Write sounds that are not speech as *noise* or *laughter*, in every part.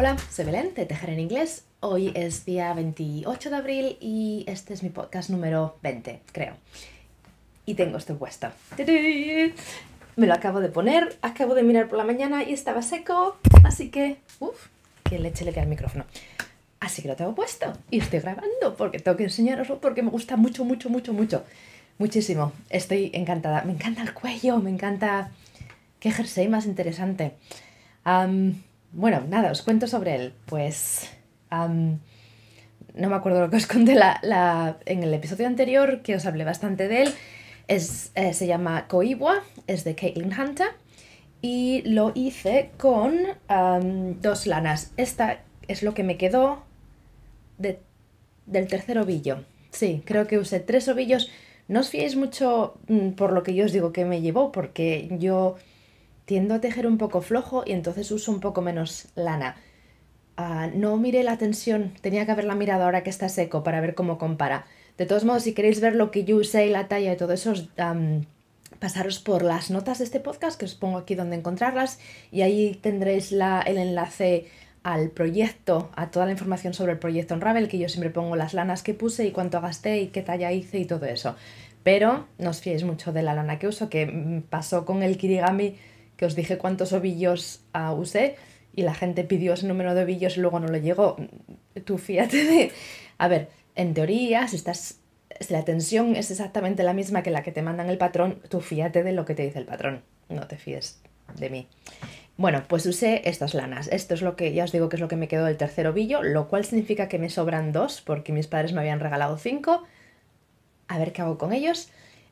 Hola, soy Belén de Tejer en Inglés. Hoy es día 28 de abril y este es mi podcast número 20, creo. Y tengo esto puesto. Me lo acabo de poner, acabo de mirar por la mañana y estaba seco, así que... Uf, que leche le queda al micrófono. Así que lo tengo puesto y estoy grabando porque tengo que enseñaroslo porque me gusta mucho, mucho, mucho, mucho. Muchísimo. Estoy encantada. Me encanta el cuello, me encanta... Qué jersey más interesante. Um, bueno, nada, os cuento sobre él. Pues no me acuerdo lo que os conté la, en el episodio anterior, que os hablé bastante de él. Es, eh, se llama Coibua, es de Caitlin Hunter y lo hice con dos lanas. Esta es lo que me quedó de, del tercer ovillo. Sí, creo que usé tres ovillos. No os fiéis mucho mm, por lo que yo os digo que me llevó, porque yo tiendo a tejer un poco flojo y entonces uso un poco menos lana. Ah, no miré la tensión, tenía que haberla mirado ahora que está seco para ver cómo compara. De todos modos, si queréis ver lo que yo usé y la talla y todo eso, pasaros por las notas de este podcast, que os pongo aquí donde encontrarlas, y ahí tendréis el enlace al proyecto, a toda la información sobre el proyecto en Ravel, que yo siempre pongo las lanas que puse y cuánto gasté y qué talla hice y todo eso. Pero no os fiéis mucho de la lana que uso, que mm, pasó con el kirigami que os dije cuántos ovillos ah, usé y la gente pidió ese número de ovillos y luego no lo llegó. Tú fíjate de... A ver, en teoría, si estás... Si la tensión es exactamente la misma que la que te mandan el patrón, tú fíjate de lo que te dice el patrón. No te fíes de mí. Bueno, pues usé estas lanas. Esto es lo que ya os digo que es lo que me quedó del tercer ovillo, lo cual significa que me sobran dos porque mis padres me habían regalado cinco. A ver qué hago con ellos.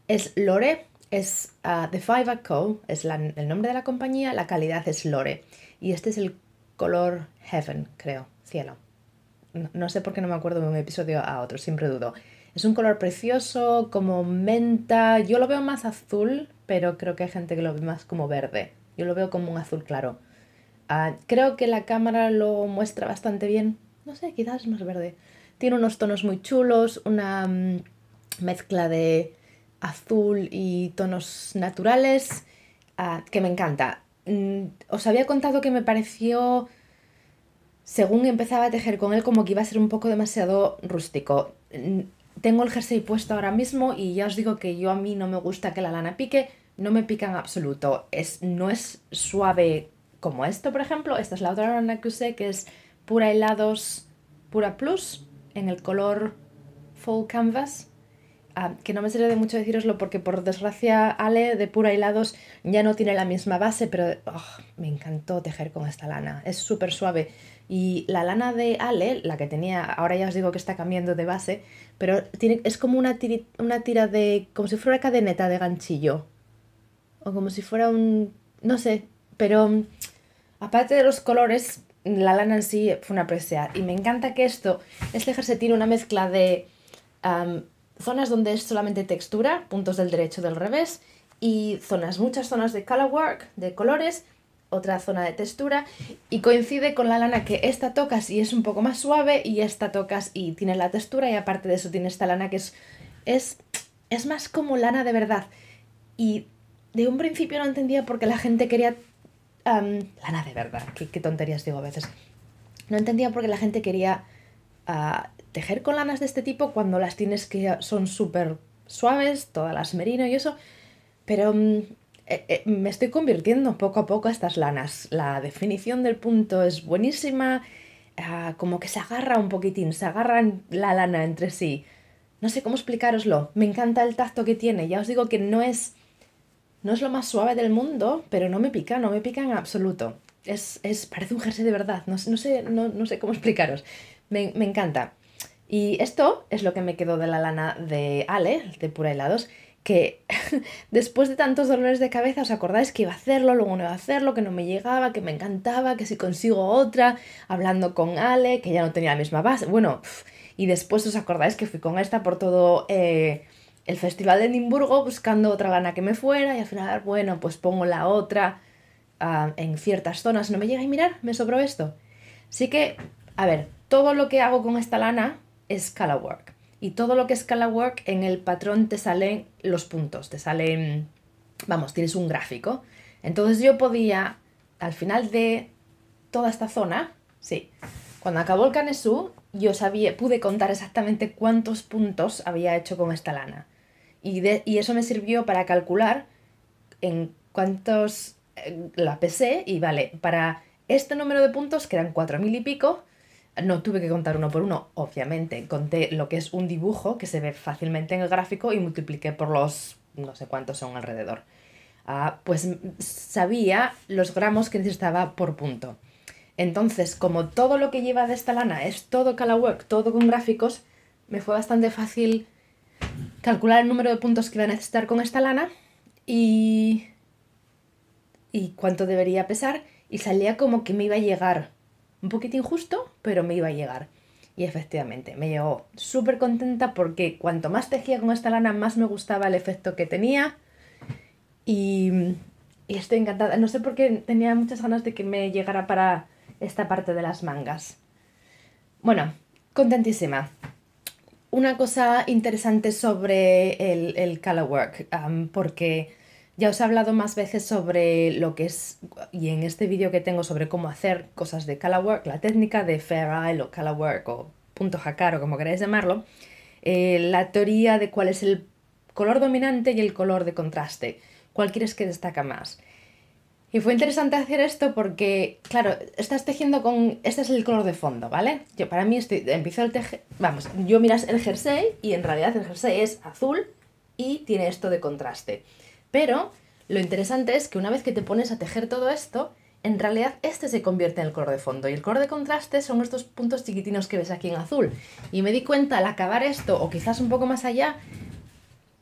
Es lore, es ah, The Five Co. Es el nombre de la compañía, la calidad es Lore. Y este es el color Heaven, creo, cielo. No, sé por qué no me acuerdo de un episodio a otro, siempre dudo. Es un color precioso, como menta. Yo lo veo más azul, pero creo que hay gente que lo ve más como verde. Yo lo veo como un azul claro. Ah, creo que la cámara lo muestra bastante bien. No sé, quizás es más verde. Tiene unos tonos muy chulos, una mm, mezcla de azul y tonos naturales, ah, que me encanta. Mm, os había contado que me pareció, según empezaba a tejer con él, como que iba a ser un poco demasiado rústico. Mm, tengo el jersey puesto ahora mismo y ya os digo que yo a mí no me gusta que la lana pique, no me pica en absoluto. Es, no es suave como esto, por ejemplo. Esta es la otra lana que usé, que es pura helados, pura plus, en el color full canvas Ah, que no me sirve de mucho deciroslo porque por desgracia Ale de Pura Hilados ya no tiene la misma base, pero oh, me encantó tejer con esta lana, es súper suave. Y la lana de Ale, la que tenía, ahora ya os digo que está cambiando de base, pero tiene, es como una, tira, una tira de, como si fuera una cadeneta de ganchillo, o como si fuera un, no sé, pero mm, aparte de los colores, la lana en sí fue una presea. Y me encanta que esto, este jersey tiene una mezcla de zonas donde es solamente textura, puntos del derecho del revés, y zonas, muchas zonas de color work, de colores, otra zona de textura, y coincide con la lana que esta tocas y es un poco más suave, y esta tocas y tiene la textura, y aparte de eso tiene esta lana que es, es, es más como lana de verdad. Y de un principio no entendía por qué la gente quería... lana de verdad, qué, tonterías digo a veces. No entendía por qué la gente quería ah, tejer con lanas de este tipo cuando las tienes que son súper suaves, todas las merino y eso, pero mm, eh, eh, me estoy convirtiendo poco a poco a estas lanas. La definición del punto es buenísima, ah, como que se agarra un poquitín, se agarran la lana entre sí. No sé cómo explicaroslo, me encanta el tacto que tiene, ya os digo que no es... No es lo más suave del mundo, pero no me pica, no me pica en absoluto. Es, es parece un jersey de verdad, no, no sé, no, sé cómo explicaros. me encanta. Y esto es lo que me quedó de la lana de Ale, de Pura Helados, que *laughs* después de tantos dolores de cabeza, ¿os acordáis que iba a hacerlo, luego no iba a hacerlo, que no me llegaba, que me encantaba, que si consigo otra, hablando con Ale, que ya no tenía la misma base? Bueno, y después os acordáis que fui con esta por todo eh, el Festival de Edimburgo buscando otra lana que me fuera y al final, bueno, pues pongo la otra ah, en ciertas zonas, no me llega y mirar, me sobró esto. Así que, a ver, todo lo que hago con esta lana ScalaWork. Y todo lo que es ScalaWork en el patrón te salen los puntos, te salen, vamos, tienes un gráfico. Entonces yo podía, al final de toda esta zona, sí, cuando acabó el Canesú, yo sabía, pude contar exactamente cuántos puntos había hecho con esta lana. Y, eso me sirvió para calcular en cuántos eh, la pesé y vale, para este número de puntos, que eran mil y pico, no tuve que contar uno por uno, obviamente. Conté lo que es un dibujo que se ve fácilmente en el gráfico y multipliqué por los no sé cuántos son alrededor. Ah, pues sabía los gramos que necesitaba por punto. Entonces, como todo lo que lleva de esta lana es todo Calawork, todo con gráficos, me fue bastante fácil calcular el número de puntos que iba a necesitar con esta lana y, y cuánto debería pesar y salía como que me iba a llegar un poquito injusto, pero me iba a llegar. Y efectivamente, me llegó súper contenta porque cuanto más tejía con esta lana, más me gustaba el efecto que tenía. Y, estoy encantada. No sé por qué tenía muchas ganas de que me llegara para esta parte de las mangas. Bueno, contentísima. Una cosa interesante sobre el, el color work, porque ya os he hablado más veces sobre lo que es, y en este vídeo que tengo sobre cómo hacer cosas de colorwork, la técnica de Fair Isle o colorwork o punto jacar o como queráis llamarlo, eh, la teoría de cuál es el color dominante y el color de contraste, cuál quieres que destaca más. Y fue interesante hacer esto porque, claro, estás tejiendo con... Este es el color de fondo, ¿vale? Yo para mí Empiezo el tejer... Vamos, yo miras el jersey y en realidad el jersey es azul y tiene esto de contraste. Pero lo interesante es que una vez que te pones a tejer todo esto, en realidad este se convierte en el color de fondo y el color de contraste son estos puntos chiquitinos que ves aquí en azul. Y me di cuenta al acabar esto, o quizás un poco más allá,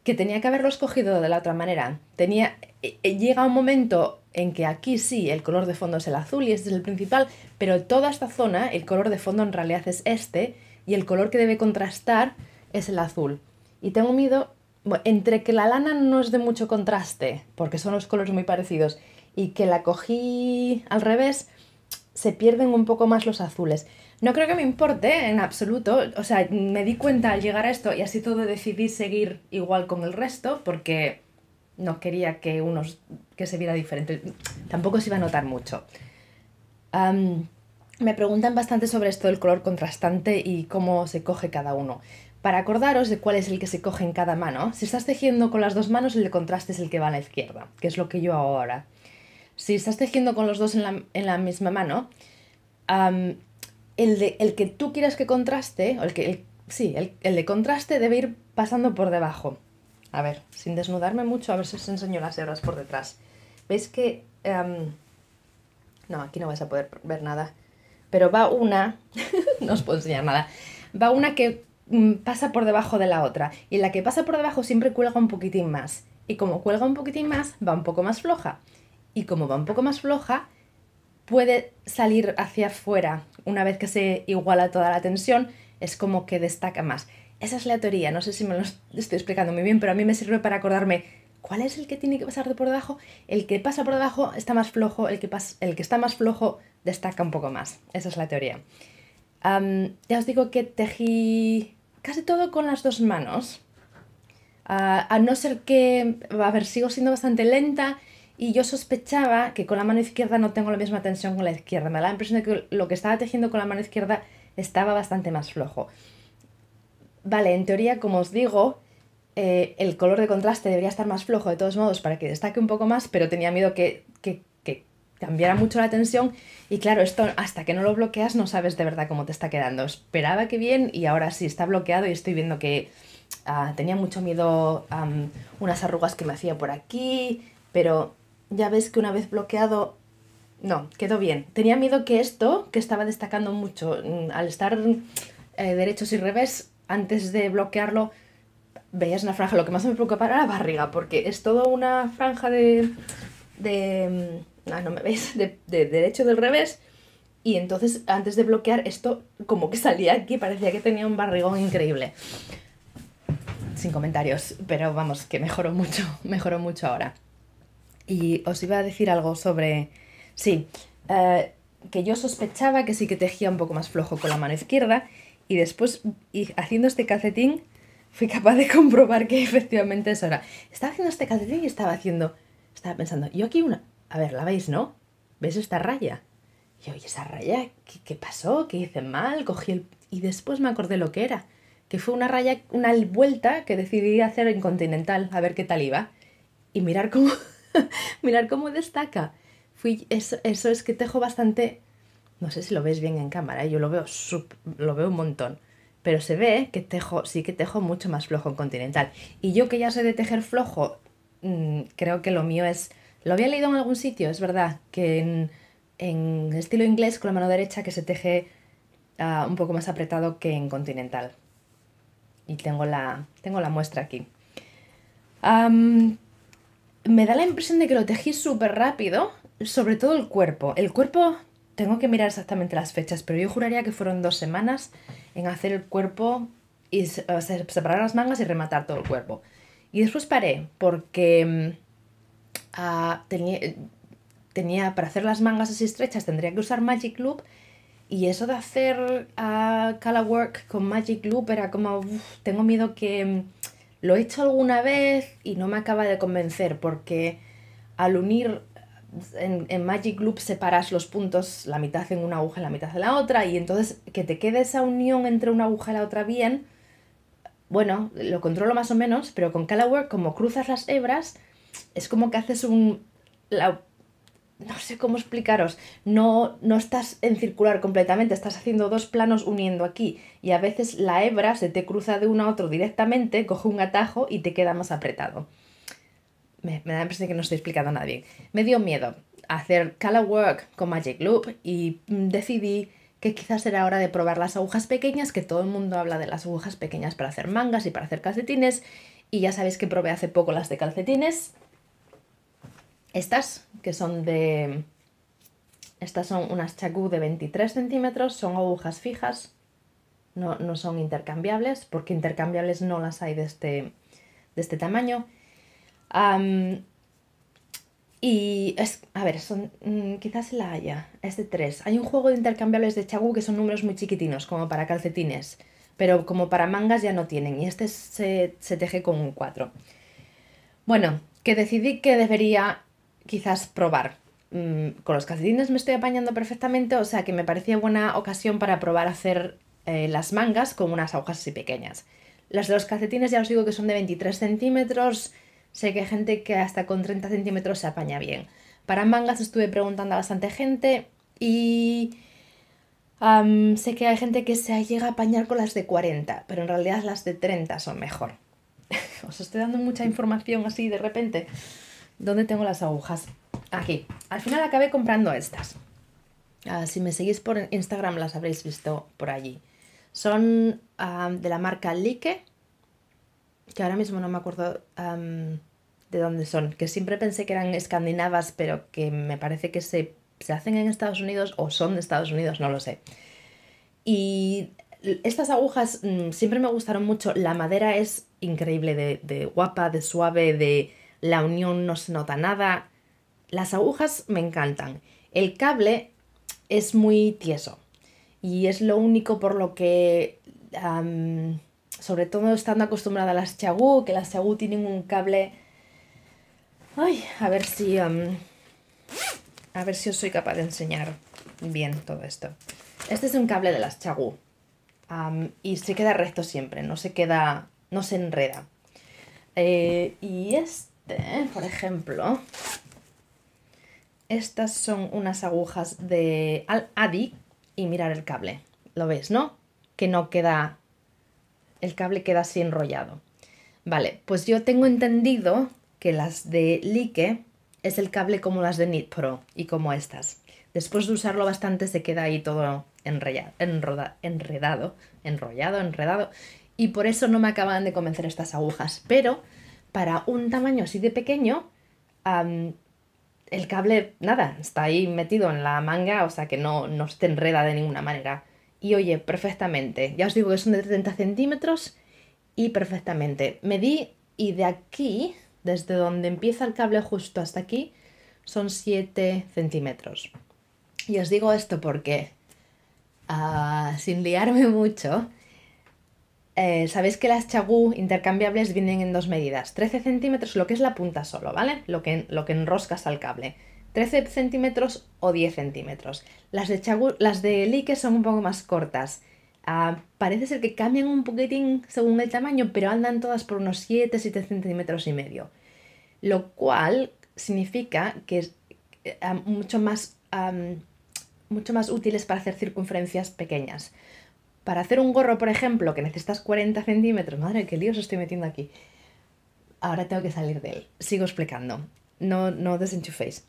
que tenía que haberlo escogido de la otra manera. Tenía, eh, eh, llega un momento en que aquí sí el color de fondo es el azul y este es el principal, pero toda esta zona, el color de fondo en realidad es este y el color que debe contrastar es el azul. Y tengo miedo entre que la lana no es de mucho contraste, porque son los colores muy parecidos, y que la cogí al revés, se pierden un poco más los azules. No creo que me importe en absoluto, o sea, me di cuenta al llegar a esto y así todo decidí seguir igual con el resto porque no quería que unos que se viera diferente. Tampoco se iba a notar mucho. me preguntan bastante sobre esto del color contrastante y cómo se coge cada uno para acordaros de cuál es el que se coge en cada mano. Si estás tejiendo con las dos manos, el de contraste es el que va a la izquierda, que es lo que yo hago ahora. Si estás tejiendo con los dos en la, misma mano, el, el que tú quieras que contraste, o el que, sí, el, de contraste debe ir pasando por debajo. A ver, sin desnudarme mucho, a ver si os enseño las hebras por detrás. ¿Veis que... no, aquí no vais a poder ver nada. Pero va una... *laughs* no os puedo enseñar nada. Va una que Mm, pasa por debajo de la otra y la que pasa por debajo siempre cuelga un poquitín más y como cuelga un poquitín más va un poco más floja y como va un poco más floja puede salir hacia afuera una vez que se iguala toda la tensión es como que destaca más esa es la teoría no sé si me lo estoy explicando muy bien pero a mí me sirve para acordarme cuál es el que tiene que pasar de por debajo el que pasa por debajo está más flojo el que, el que está más flojo destaca un poco más esa es la teoría ya os digo que tejí casi todo con las dos manos. a no ser que, a ver, sigo siendo bastante lenta y yo sospechaba que con la mano izquierda no tengo la misma tensión con la izquierda. Me da la impresión de que lo que estaba tejiendo con la mano izquierda estaba bastante más flojo. Vale, en teoría, como os digo, eh, el color de contraste debería estar más flojo de todos modos para que destaque un poco más, pero tenía miedo que cambiara mucho la tensión y claro, esto hasta que no lo bloqueas no sabes de verdad cómo te está quedando. Esperaba que bien y ahora sí está bloqueado y estoy viendo que ah, tenía mucho miedo unas arrugas que me hacía por aquí, pero ya ves que una vez bloqueado, no, quedó bien. Tenía miedo que esto, que estaba destacando mucho, mm, al estar eh, derechos y revés, antes de bloquearlo, veías una franja. Lo que más me preocupaba era la barriga, porque es toda una franja de... de mm, Ah, no me veis de, derecho del revés. Y entonces, antes de bloquear, esto como que salía aquí, parecía que tenía un barrigón increíble. Sin comentarios, pero vamos, que mejoró mucho, *laughs* mejoró mucho ahora. Y os iba a decir algo sobre. Sí, eh, que yo sospechaba que sí que tejía un poco más flojo con la mano izquierda, y después, haciendo este calcetín, fui capaz de *laughs* comprobar que efectivamente es ahora. Estaba haciendo este calcetín y estaba haciendo. Estaba pensando, yo aquí una, a ver, ¿la veis, no? ¿Ves esta raya? Y oye, esa raya, ¿qué, pasó? ¿Qué hice mal? Cogí el... Y después me acordé lo que era, que fue una raya, una vuelta que decidí hacer en Continental, a ver qué tal iba. Y mirar cómo, *laughs* mirar cómo destaca. Fui, eso, es que tejo bastante, no sé si lo veis bien en cámara, ¿eh? yo lo veo, lo veo un montón pero se ve que tejo, sí que tejo mucho más flojo en continental. Y yo que ya sé de tejer flojo, mm, creo que lo mío es lo había leído en algún sitio, es verdad, que en, estilo inglés con la mano derecha que se teje ah, un poco más apretado que en continental. Y tengo la, tengo la muestra aquí. me da la impresión de que lo tejí súper rápido, sobre todo el cuerpo. El cuerpo, tengo que mirar exactamente las fechas, pero yo juraría que fueron dos semanas en hacer el cuerpo y separar las mangas y rematar todo el cuerpo. Y después paré porque mm, eh, tenía, para hacer las mangas así estrechas tendría que usar Magic Loop y eso de hacer a ah, con Magic Loop era como, tengo miedo que mm, lo he hecho alguna vez y no me acaba de convencer porque al unir eh, en, Magic Loop separas los puntos, la mitad en una aguja y la mitad en la otra, y entonces que te quede esa unión entre una aguja y la otra bien, bueno, lo controlo más o menos, pero con colorwork como cruzas las hebras, es como que haces un... La, no sé cómo explicaros, no, no estás en circular completamente, estás haciendo dos planos uniendo aquí y a veces la hebra se te cruza de uno a otro directamente, coge un atajo y te queda más apretado. Me, da la impresión de que no estoy explicando nada bien. Me dio miedo hacer color work con Magic Loop y mm, decidí que quizás era hora de probar las agujas pequeñas, que todo el mundo habla de las agujas pequeñas para hacer mangas y para hacer calcetines y ya sabéis que probé hace poco las de calcetines estas, que son de... Estas son unas chacú de 23 centímetros, son agujas fijas, no, son intercambiables, porque intercambiables no las hay de este, de este tamaño. y es, a ver, son, mm, quizás la haya, es de 3. Hay un juego de intercambiables de chagú que son números muy chiquitinos, como para calcetines, pero como para mangas ya no tienen, y este se, se teje con un 4. Bueno, que decidí que debería quizás probar. Mm, con los calcetines me estoy apañando perfectamente, o sea que me parecía buena ocasión para probar hacer eh, las mangas con unas agujas así pequeñas. Las de los calcetines ya os digo que son de 23 centímetros, sé que hay gente que hasta con 30 centímetros se apaña bien. Para mangas estuve preguntando a bastante gente y sé que hay gente que se llega a apañar con las de 40, pero en realidad las de 30 son mejor. *laughs* os estoy dando mucha información así de repente. ¿Dónde tengo las agujas? Aquí. Al final acabé comprando estas. Ah, si me seguís por Instagram las habréis visto por allí. Son ah, de la marca Like, que ahora mismo no me acuerdo de dónde son, que siempre pensé que eran escandinavas, pero que me parece que se, hacen en Estados Unidos o son de Estados Unidos, no lo sé. Y estas agujas mm, siempre me gustaron mucho. La madera es increíble de guapa, de suave, de la unión no se nota nada. Las agujas me encantan. El cable es muy tieso y es lo único por lo que, sobre todo estando acostumbrada a las chagú, que las chagú tienen un cable... Ay, a ver si... a ver si os soy capaz de enseñar bien todo esto. Este es un cable de las chagú. y se queda recto siempre, no se queda, no se enreda. Eh, y es este, por ejemplo. Estas son unas agujas de Al Adi y mirar el cable. ¿Lo ves, no? Que no queda... El cable queda así enrollado. Vale, pues yo tengo entendido que las de Like es el cable como las de Knit Pro y como estas. Después de usarlo bastante se queda ahí todo enredado, enrollado, enredado. Y por eso no me acaban de convencer estas agujas. Pero para un tamaño así de pequeño, el cable, nada, está ahí metido en la manga, o sea que no, se enreda de ninguna manera. Y oye, perfectamente. Ya os digo que son de 30 centímetros y perfectamente. Medí y de aquí, desde donde empieza el cable justo hasta aquí, son 7 centímetros. Y os digo esto porque, ah, sin liarme mucho, eh, sabéis que las chagú intercambiables vienen en dos medidas, 13 centímetros, lo que es la punta solo, ¿vale? Lo que, enroscas al cable, 13 centímetros o 10 centímetros. Las de las de lique son un poco más cortas, ah, parece ser que cambian un poquitín según el tamaño, pero andan todas por unos 7, 7 centímetros y medio, lo cual significa que es eh, ah, mucho más... mucho más útiles para hacer circunferencias pequeñas. Para hacer un gorro, por ejemplo, que necesitas 40 centímetros, madre, qué lío os estoy metiendo aquí. Ahora tengo que salir de él. Sigo explicando. No, no desenchuféis.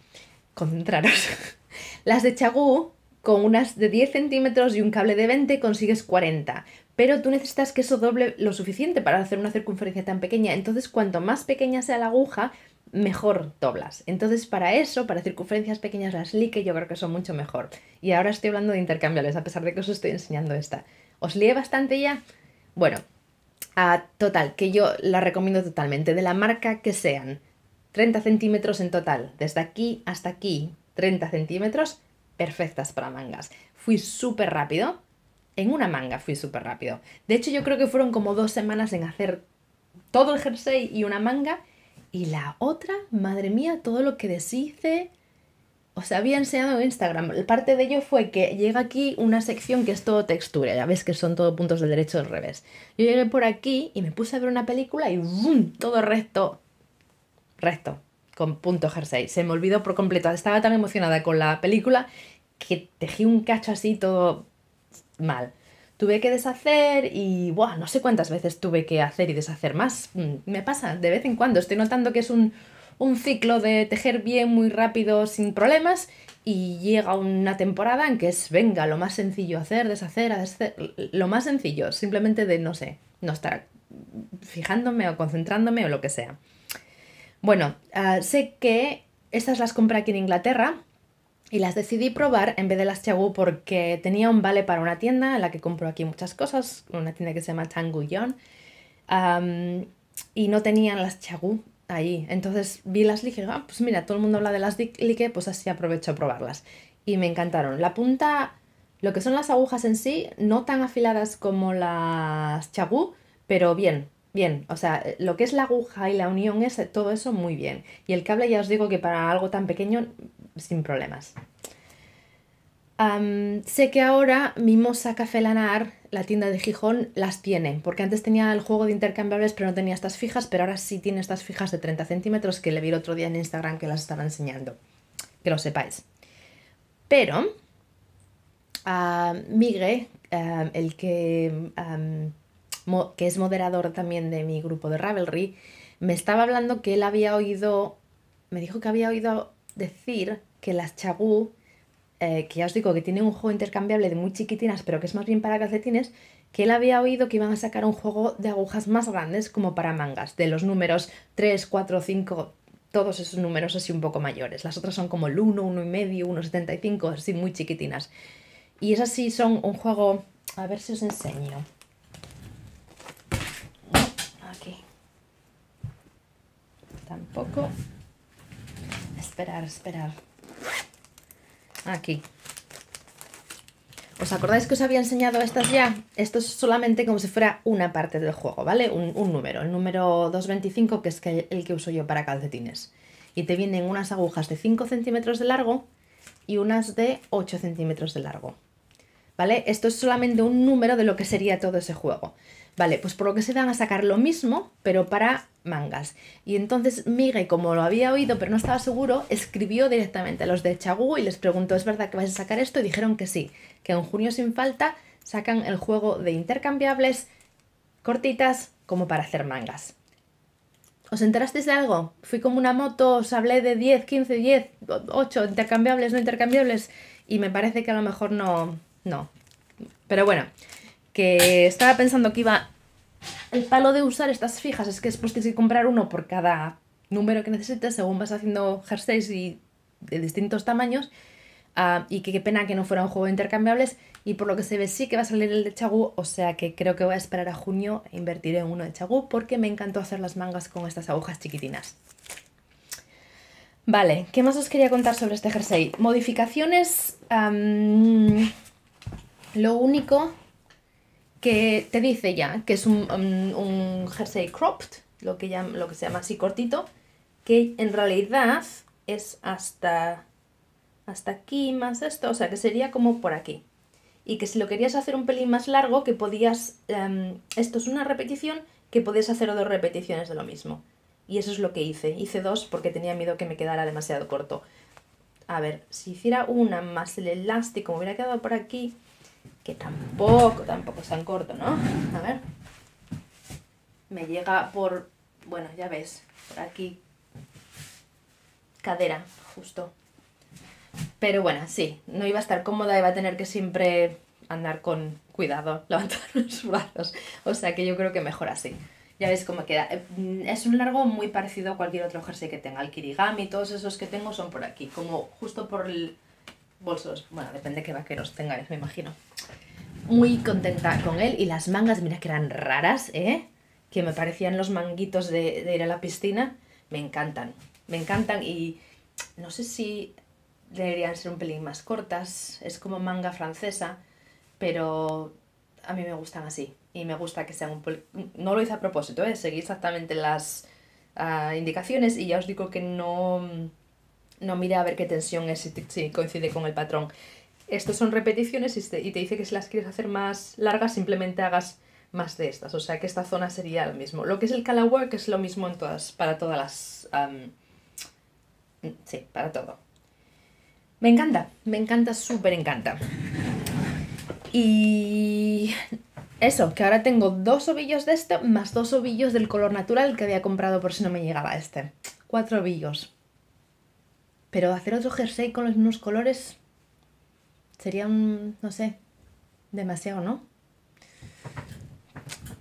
Concentraros. *laughs* Las de Chagú, con unas de 10 centímetros y un cable de 20 consigues 40. Pero tú necesitas que eso doble lo suficiente para hacer una circunferencia tan pequeña. Entonces, cuanto más pequeña sea la aguja, mejor doblas. Entonces, para eso, para circunferencias pequeñas, las Lique, yo creo que son mucho mejor. Y ahora estoy hablando de intercambiables, a pesar de que os estoy enseñando esta. Os lié bastante ya. Bueno, a total, que yo la recomiendo totalmente, de la marca que sean. 30 centímetros en total, desde aquí hasta aquí, 30 centímetros, perfectas para mangas. Fui súper rápido, en una manga fui súper rápido. De hecho, yo creo que fueron como dos semanas en hacer todo el jersey y una manga, y la otra, madre mía, todo lo que deshice, os había enseñado en Instagram. Parte de ello fue que llega aquí una sección que es todo textura, ya ves que son todo puntos del derecho al revés. Yo llegué por aquí y me puse a ver una película y ¡bum! Todo recto. Recto. Con punto jersey. Se me olvidó por completo. Estaba tan emocionada con la película que tejí un cacho así todo mal. Tuve que deshacer y, ¡buah! No sé cuántas veces tuve que hacer y deshacer más. Mm, me pasa de vez en cuando. Estoy notando que es un, un ciclo de tejer bien, muy rápido, sin problemas, y llega una temporada en que es, venga, lo más sencillo hacer, deshacer, lo más sencillo, simplemente de, no sé, no estar fijándome o concentrándome o lo que sea. Bueno, ah, sé que estas las compré aquí en Inglaterra y las decidí probar en vez de las Chagú, porque tenía un vale para una tienda en la que compro aquí muchas cosas, una tienda que se llama Tanguyon, y no tenían las Chagú. Ahí, Entonces vi las dije, ah, pues mira, todo el mundo habla de las Lique, pues así aprovecho a probarlas. Y me encantaron. La punta, lo que son las agujas en sí, no tan afiladas como las Chagú, pero bien, bien. O sea, lo que es la aguja y la unión es todo eso muy bien. Y el cable ya os digo que para algo tan pequeño, sin problemas. sé que ahora Mimosa Café Lanar la tienda de Gijón las tiene, porque antes tenía el juego de intercambiables pero no tenía estas fijas, pero ahora sí tiene estas fijas de 30 centímetros que le vi el otro día en Instagram que las estaba enseñando, que lo sepáis. Pero uh, ah, Miguel, ah, el que, ah, que es moderador también de mi grupo de Ravelry, me estaba hablando que él había oído, me dijo que había oído decir que las chagú eh, que ya os digo que tiene un juego intercambiable de muy chiquitinas, pero que es más bien para calcetines, que él había oído que iban a sacar un juego de agujas más grandes como para mangas, de los números 3, 4, 5, todos esos números así un poco mayores. Las otras son como el 1, 1,5, y medio, 1,75, así muy chiquitinas. Y esas sí son un juego, a ver si os enseño. Aquí. Tampoco. Esperar, esperar. Aquí. ¿Os acordáis que os había enseñado estas ya? Esto es solamente como si fuera una parte del juego, ¿vale? Un, número, el número 225, que es el que uso yo para calcetines. Y te vienen unas agujas de 5 centímetros de largo y unas de 8 centímetros de largo. ¿Vale? Esto es solamente un número de lo que sería todo ese juego. Vale, pues por lo que se van a sacar lo mismo, pero para mangas. Y entonces Miguel, como lo había oído pero no estaba seguro, escribió directamente a los de Chagú y les preguntó, ¿es verdad que vais a sacar esto? Y dijeron que sí, que en junio sin falta sacan el juego de intercambiables cortitas como para hacer mangas. ¿Os enterasteis de algo? Fui como una moto, os hablé de 10, 15, 10, 8, intercambiables, no intercambiables, y me parece que a lo mejor no... no. Pero bueno, que estaba pensando que iba... El palo de usar estas fijas es que después tienes que comprar uno por cada número que necesites según vas haciendo jerseys y de distintos tamaños. Ah, y que qué pena que no fuera un juego intercambiables. Y por lo que se ve, sí que va a salir el de Chagú. O sea que creo que voy a esperar a junio e invertir en uno de Chagú porque me encantó hacer las mangas con estas agujas chiquitinas. Vale, ¿qué más os quería contar sobre este jersey? Modificaciones. lo único que te dice ya que es un, um, jersey cropped, lo que, lo que se llama así cortito, que en realidad es hasta, hasta aquí más esto, o sea que sería como por aquí. Y que si lo querías hacer un pelín más largo, que podías, em, esto es una repetición, que podías hacer dos repeticiones de lo mismo. Y eso es lo que hice. Hice dos porque tenía miedo que me quedara demasiado corto. A ver, si hiciera una más el elástico, me hubiera quedado por aquí, que tampoco, tampoco es tan corto, ¿no? A ver. Me llega por, bueno, ya ves, por aquí. Cadera, justo. Pero bueno, sí, no iba a estar cómoda, iba a tener que siempre andar con cuidado, *laughs* levantar los brazos. O sea que yo creo que mejor así. Ya ves cómo queda. Eh, mm, es un largo muy parecido a cualquier otro jersey que tenga. El kirigami, todos esos que tengo son por aquí, como justo por el, bolsos, bueno, depende qué vaqueros tengáis, me imagino. Muy contenta con él y las mangas, mira que eran raras, ¿eh? Que me parecían los manguitos de, ir a la piscina, me encantan, me encantan y no sé si deberían ser un pelín más cortas, es como manga francesa, pero a mí me gustan así y me gusta que sean un No lo hice a propósito, ¿eh? seguí exactamente las ah, indicaciones y ya os digo que no no mira a ver qué tensión es si, coincide con el patrón. Estos son repeticiones y te, dice que si las quieres hacer más largas, simplemente hagas más de estas. O sea que esta zona sería lo mismo. Lo que es el color work es lo mismo en todas, para todas las. Mm, sí, para todo. Me encanta, me encanta, súper encanta. Y eso, que ahora tengo dos ovillos de este más dos ovillos del color natural que había comprado por si no me llegaba este. Cuatro ovillos. Pero hacer otro jersey con los mismos colores sería un, no sé, demasiado, ¿no?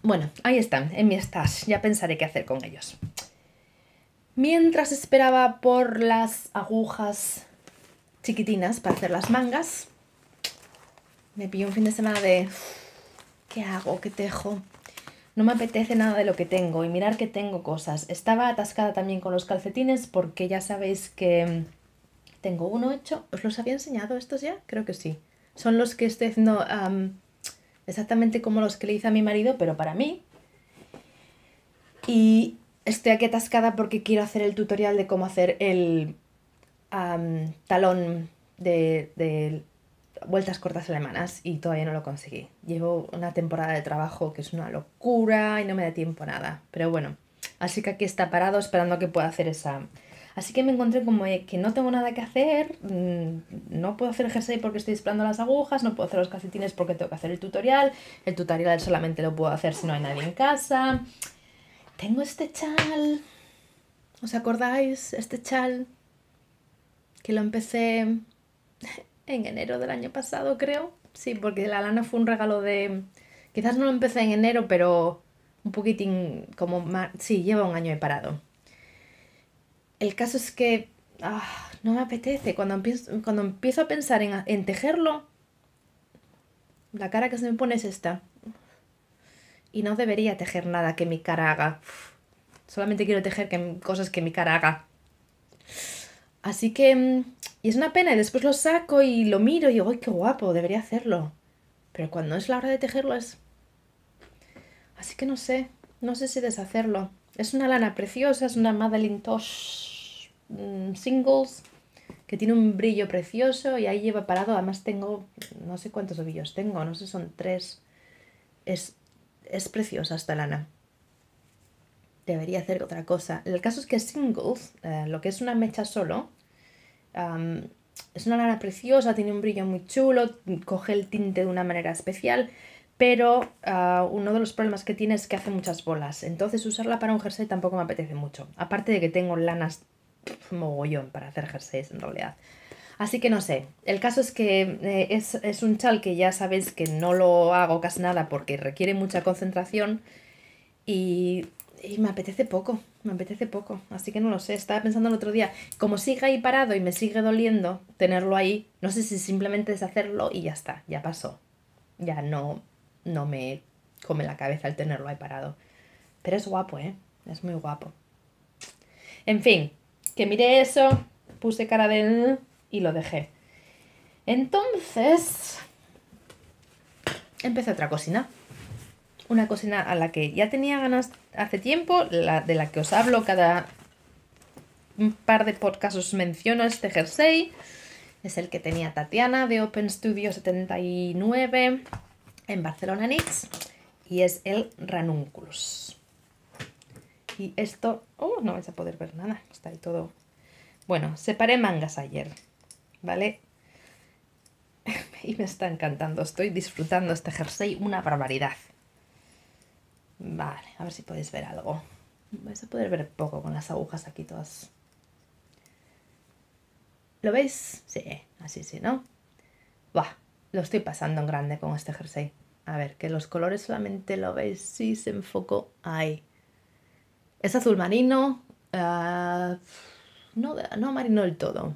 Bueno, ahí están, en mi stash. Ya pensaré qué hacer con ellos. Mientras esperaba por las agujas chiquitinas para hacer las mangas, me pillo un fin de semana de... ¿Qué hago? ¿Qué tejo? No me apetece nada de lo que tengo y mirar que tengo cosas. Estaba atascada también con los calcetines porque ya sabéis que tengo uno hecho. ¿Os los había enseñado estos ya? Creo que sí. Son los que estoy haciendo exactamente como los que le hice a mi marido, pero para mí. Y estoy aquí atascada porque quiero hacer el tutorial de cómo hacer el talón de, de vueltas cortas alemanas y todavía no lo conseguí. Llevo una temporada de trabajo que es una locura y no me da tiempo nada. Pero bueno, así que aquí está parado esperando que pueda hacer esa, Así que me encontré como que no tengo nada que hacer, mm, no puedo hacer jersey porque estoy disparando las agujas, no puedo hacer los calcetines porque tengo que hacer el tutorial, el tutorial solamente lo puedo hacer si no hay nadie en casa. Tengo este chal, ¿os acordáis? Este chal que lo empecé *laughs* en enero del año pasado, creo. Sí, porque la lana fue un regalo de... Quizás no lo empecé en enero, pero un poquitín como... Sí, lleva un año he parado el caso es que ah, no me apetece. Cuando empiezo, cuando empiezo a pensar en, tejerlo, la cara que se me pone es esta. Y no debería tejer nada que mi cara haga. Solamente quiero tejer cosas que mi cara haga. Así que... Mm, y es una pena. Y después lo saco y lo miro y digo, ¡ay, qué guapo! Debería hacerlo. Pero cuando es la hora de tejerlo es... Así que no sé. No sé si deshacerlo. Es una lana preciosa, es una Madeline Tosh mm, Singles que tiene un brillo precioso y ahí lleva parado. Además tengo, no sé cuántos ovillos tengo, no sé, son tres. Es, es preciosa esta lana. Debería hacer otra cosa. El caso es que Singles, eh, lo que es una mecha solo, es una lana preciosa, tiene un brillo muy chulo, coge el tinte de una manera especial pero ah, uno de los problemas que tiene es que hace muchas bolas, entonces usarla para un jersey tampoco me apetece mucho, aparte de que tengo lanas mogollón para hacer jerseys en realidad. Así que no sé, el caso es que eh, es, un chal que ya sabéis que no lo hago casi nada porque requiere mucha concentración y, y, me apetece poco, me apetece poco, así que no lo sé, estaba pensando el otro día, como sigue ahí parado y me sigue doliendo tenerlo ahí, no sé si simplemente deshacerlo y ya está, ya pasó, ya no, no me come la cabeza al tenerlo ahí parado. Pero es guapo, ¿eh? Es muy guapo. En fin, que miré eso, puse cara de... y lo dejé. Entonces, empecé otra cocina. Una cocina a la que ya tenía ganas hace tiempo, la de la que os hablo cada un par de podcasts os menciono este jersey. Es el que tenía Tatiana de Open Studio 79 en Barcelona Nix y es el Ranunculus. Y esto, oh, no vais a poder ver nada, está ahí todo. Bueno, separé mangas ayer, ¿vale? *laughs* y me está encantando, estoy disfrutando este jersey, una barbaridad. Vale, a ver si podéis ver algo. Vais a poder ver poco con las agujas aquí todas. ¿Lo veis? Sí, así sí, ¿no? va lo estoy pasando en grande con este jersey. A ver, que los colores solamente lo veis si se enfoco ahí. Es azul marino. Ah, no, marino del todo.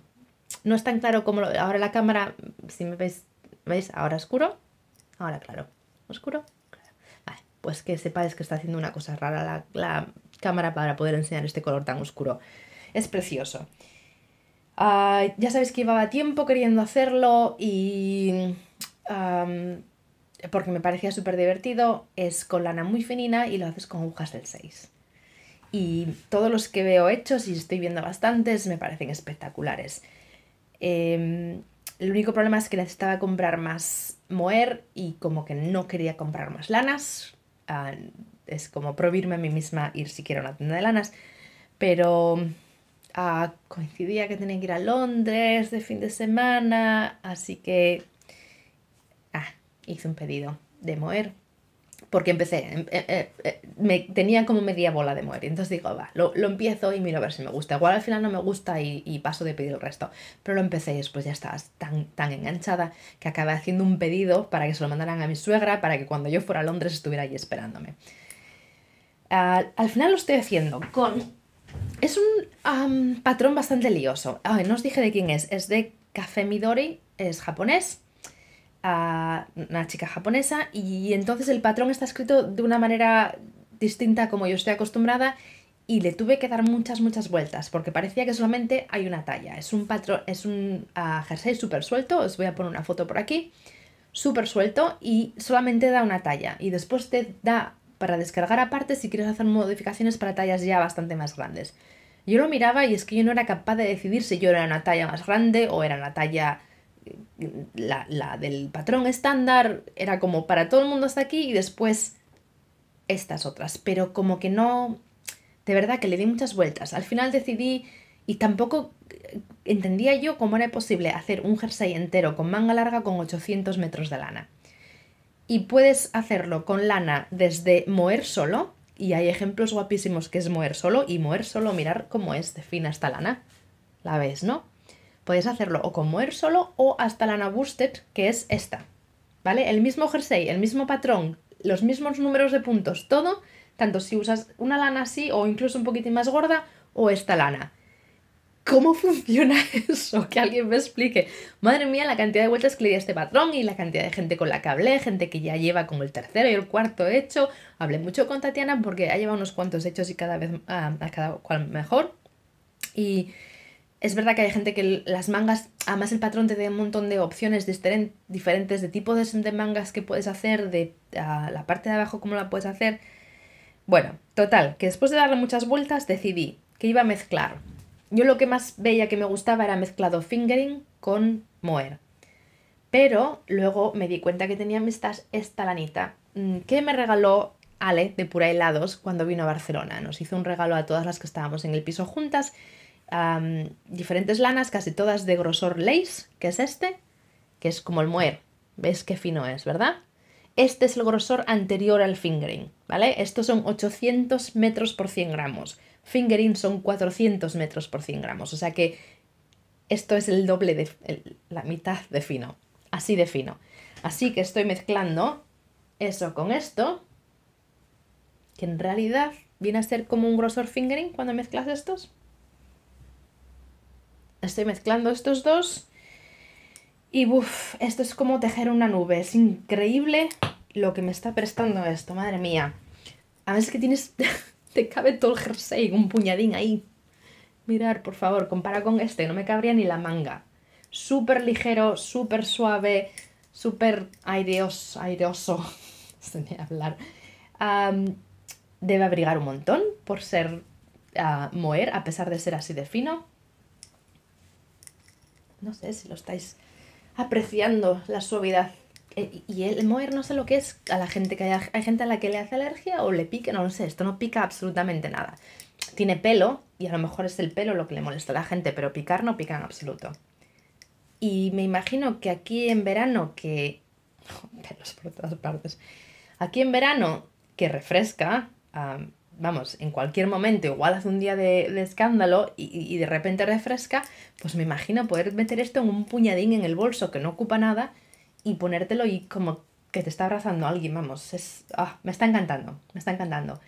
No es tan claro como lo, ahora la cámara, si me veis, ¿veis? Ahora oscuro, ahora claro. Oscuro, Vale, pues que sepáis que está haciendo una cosa rara la, cámara para poder enseñar este color tan oscuro. Es precioso. Ah, ya sabéis que llevaba tiempo queriendo hacerlo y porque me parecía súper divertido, es con lana muy finina y lo haces con agujas del 6. Y todos los que veo hechos y estoy viendo bastantes me parecen espectaculares. Em, el único problema es que necesitaba comprar más moer y como que no quería comprar más lanas. Ah, es como prohibirme a mí misma ir siquiera a una tienda de lanas. Pero ah, coincidía que tenía que ir a Londres de fin de semana, así que hice un pedido de moer. Porque empecé, em, eh, eh, eh, me, tenía como media bola de moer. Y entonces digo, va, lo, empiezo y miro a ver si me gusta. Igual al final no me gusta y, paso de pedir el resto. Pero lo empecé y después ya estaba tan, tan enganchada que acabé haciendo un pedido para que se lo mandaran a mi suegra para que cuando yo fuera a Londres estuviera allí esperándome. Al, final lo estoy haciendo con es un patrón bastante lioso. Ay, no os dije de quién es. Es de Café Midori, es japonés a una chica japonesa y entonces el patrón está escrito de una manera distinta como yo estoy acostumbrada y le tuve que dar muchas, muchas vueltas porque parecía que solamente hay una talla. Es un, patrón, es un ah, jersey súper suelto, os voy a poner una foto por aquí, súper suelto y solamente da una talla y después te da para descargar aparte si quieres hacer modificaciones para tallas ya bastante más grandes. Yo lo miraba y es que yo no era capaz de decidir si yo era una talla más grande o era una talla la, la del patrón estándar era como para todo el mundo hasta aquí y después estas otras, pero como que no, de verdad que le di muchas vueltas. Al final decidí y tampoco eh, entendía yo cómo era posible hacer un jersey entero con manga larga con 800 metros de lana. Y puedes hacerlo con lana desde moer solo, y hay ejemplos guapísimos que es moer solo, y moer solo, mirar cómo es de fina esta lana. La ves, ¿no? Puedes hacerlo o con moer solo o hasta lana boosted, que es esta. ¿Vale? El mismo jersey, el mismo patrón, los mismos números de puntos, todo, tanto si usas una lana así o incluso un poquito más gorda o esta lana. ¿Cómo *laughs* funciona eso? Que alguien me explique. Madre mía, la cantidad de vueltas que le di a este patrón y la cantidad de gente con la que hablé, gente que ya lleva como el tercero y el cuarto hecho. Hablé mucho con Tatiana porque ha llevado unos cuantos hechos y cada vez ah, a cada cual mejor. Y es verdad que hay gente que las mangas, además el patrón te da un montón de opciones diferentes de tipos de, mangas que puedes hacer, de la parte de abajo cómo la puedes hacer. Bueno, total, que después de darle muchas vueltas decidí que iba a mezclar. Yo lo que más veía que me gustaba era mezclado fingering con moer. Pero luego me di cuenta que tenía amistad esta lanita, mm, que me regaló Ale de Pura Helados cuando vino a Barcelona. Nos hizo un regalo a todas las que estábamos en el piso juntas diferentes lanas, casi todas de grosor lace, que es este, que es como el moer. ¿Ves qué fino es, verdad? Este es el grosor anterior al fingering, ¿vale? Estos son 800 metros por 100 gramos. Fingering son 400 metros por 100 gramos, o sea que esto es el doble de la mitad de fino, así de fino. Así que estoy mezclando eso con esto, que en realidad viene a ser como un grosor fingering cuando mezclas estos. Estoy mezclando estos dos. Y uff, esto es como tejer una nube. Es increíble lo que me está prestando esto, madre mía. A veces que tienes... *laughs* te cabe todo el jersey, un puñadín ahí. Mirar, por favor, compara con este. No me cabría ni la manga. Súper ligero, súper suave, súper aireoso. aireoso. *laughs* Se hablar. debe abrigar un montón por ser ah, moer, a pesar de ser así de fino no sé si lo estáis apreciando, la suavidad. Eh, y el moher no sé lo que es a la gente que hay, hay gente a la que le hace alergia o le pique, no lo sé, esto no pica absolutamente nada. Tiene pelo y a lo mejor es el pelo lo que le molesta a la gente, pero picar no pica en absoluto. Y me imagino que aquí en verano que... *laughs* pelos por todas partes. Aquí en verano que refresca, vamos, en cualquier momento, igual hace un día de, escándalo y, de repente refresca, pues me imagino poder meter esto en un puñadín en el bolso que no ocupa nada y ponértelo y como que te está abrazando alguien, vamos, es, ah, me está encantando, me está encantando.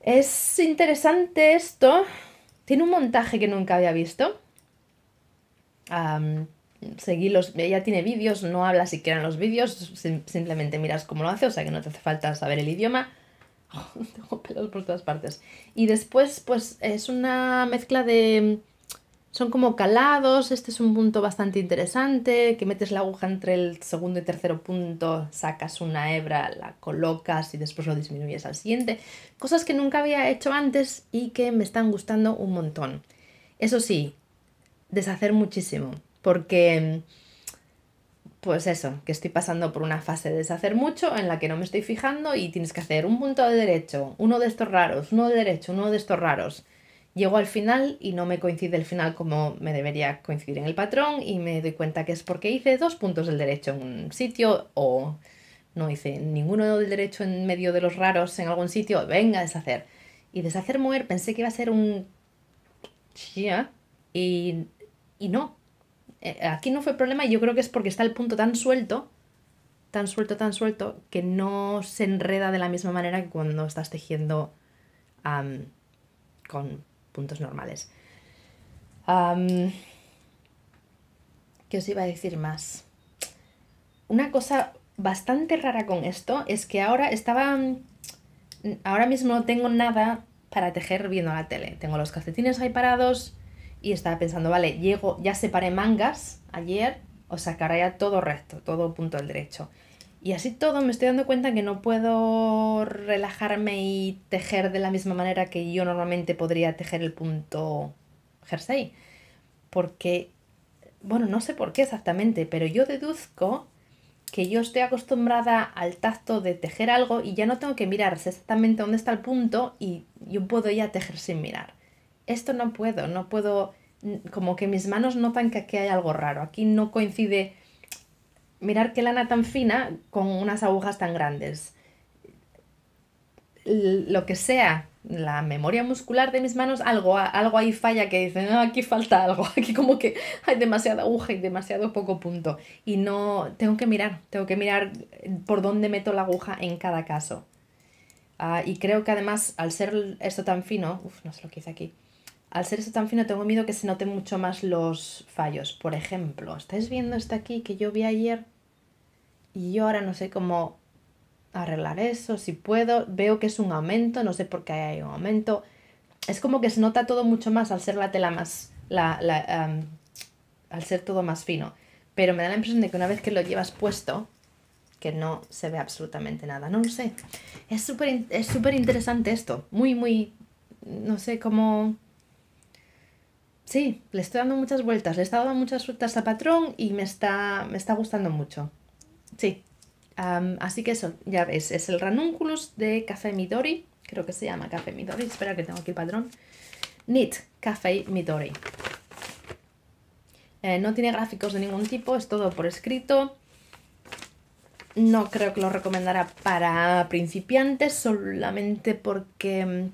Es interesante esto, tiene un montaje que nunca había visto. seguí los, ella tiene vídeos, no habla siquiera en los vídeos, simplemente miras cómo lo hace, o sea que no te hace falta saber el idioma. *laughs* Tengo pelos por todas partes. Y después, pues es una mezcla de... Son como calados, este es un punto bastante interesante, que metes la aguja entre el segundo y tercero punto, sacas una hebra, la colocas y después lo disminuyes al siguiente. Cosas que nunca había hecho antes y que me están gustando un montón. Eso sí, deshacer muchísimo, porque pues eso, que estoy pasando por una fase de deshacer mucho en la que no me estoy fijando y tienes que hacer un punto de derecho, uno de estos raros, uno de derecho, uno de estos raros. Llego al final y no me coincide el final como me debería coincidir en el patrón y me doy cuenta que es porque hice dos puntos del derecho en un sitio o no hice ninguno del derecho en medio de los raros en algún sitio, venga deshacer. Y deshacer mover pensé que iba a ser un... Yeah. Y, y no, eh, aquí no fue problema y yo creo que es porque está el punto tan suelto, tan suelto, tan suelto, que no se enreda de la misma manera que cuando estás tejiendo con puntos normales. ¿Qué os iba a decir más? Una cosa bastante rara con esto es que ahora estaba... Ahora mismo no tengo nada para tejer viendo la tele. Tengo los calcetines ahí parados, y estaba pensando, vale, llego, ya separé mangas ayer, o sea que ahora ya todo recto, todo punto del derecho. Y así todo me estoy dando cuenta que no puedo relajarme y tejer de la misma manera que yo normalmente podría tejer el punto jersey. Porque, bueno, no sé por qué exactamente, pero yo deduzco que yo estoy acostumbrada al tacto de tejer algo y ya no tengo que mirar exactamente dónde está el punto y yo puedo ya tejer sin mirar esto no puedo, no puedo, mm, como que mis manos notan que aquí hay algo raro, aquí no coincide mirar qué lana tan fina con unas agujas tan grandes. Lo que sea, la memoria muscular de mis manos, algo, algo ahí falla que dicen, no, ah, aquí falta algo, *laughs* aquí como que hay demasiada aguja y demasiado poco punto. Y no, tengo que mirar, tengo que mirar eh, por dónde meto la aguja en cada caso. Ah, y creo que además, al ser esto tan fino, uff, no sé lo que hice aquí, al ser esto tan fino tengo miedo que se note mucho más los fallos. Por ejemplo, ¿estáis viendo este aquí que yo vi ayer? Y yo ahora no sé cómo arreglar eso, si puedo. Veo que es un aumento, no sé por qué hay un aumento. Es como que se nota todo mucho más al ser la tela más... La, al ser todo más fino. Pero me da la impresión de que una vez que lo llevas puesto, que no se ve absolutamente nada. No lo sé. Es súper es interesante esto. Muy, muy... No sé cómo Sí, le estoy dando muchas vueltas, le he estado dando muchas vueltas a patrón y me está, me está gustando mucho. Sí, así que eso, ya ves, es el Ranunculus de Café Midori, creo que se llama Café Midori, espera que tengo aquí el patrón. Knit Café Midori. Eh, no tiene gráficos de ningún tipo, es todo por escrito. No creo que lo recomendará para principiantes, solamente porque mm,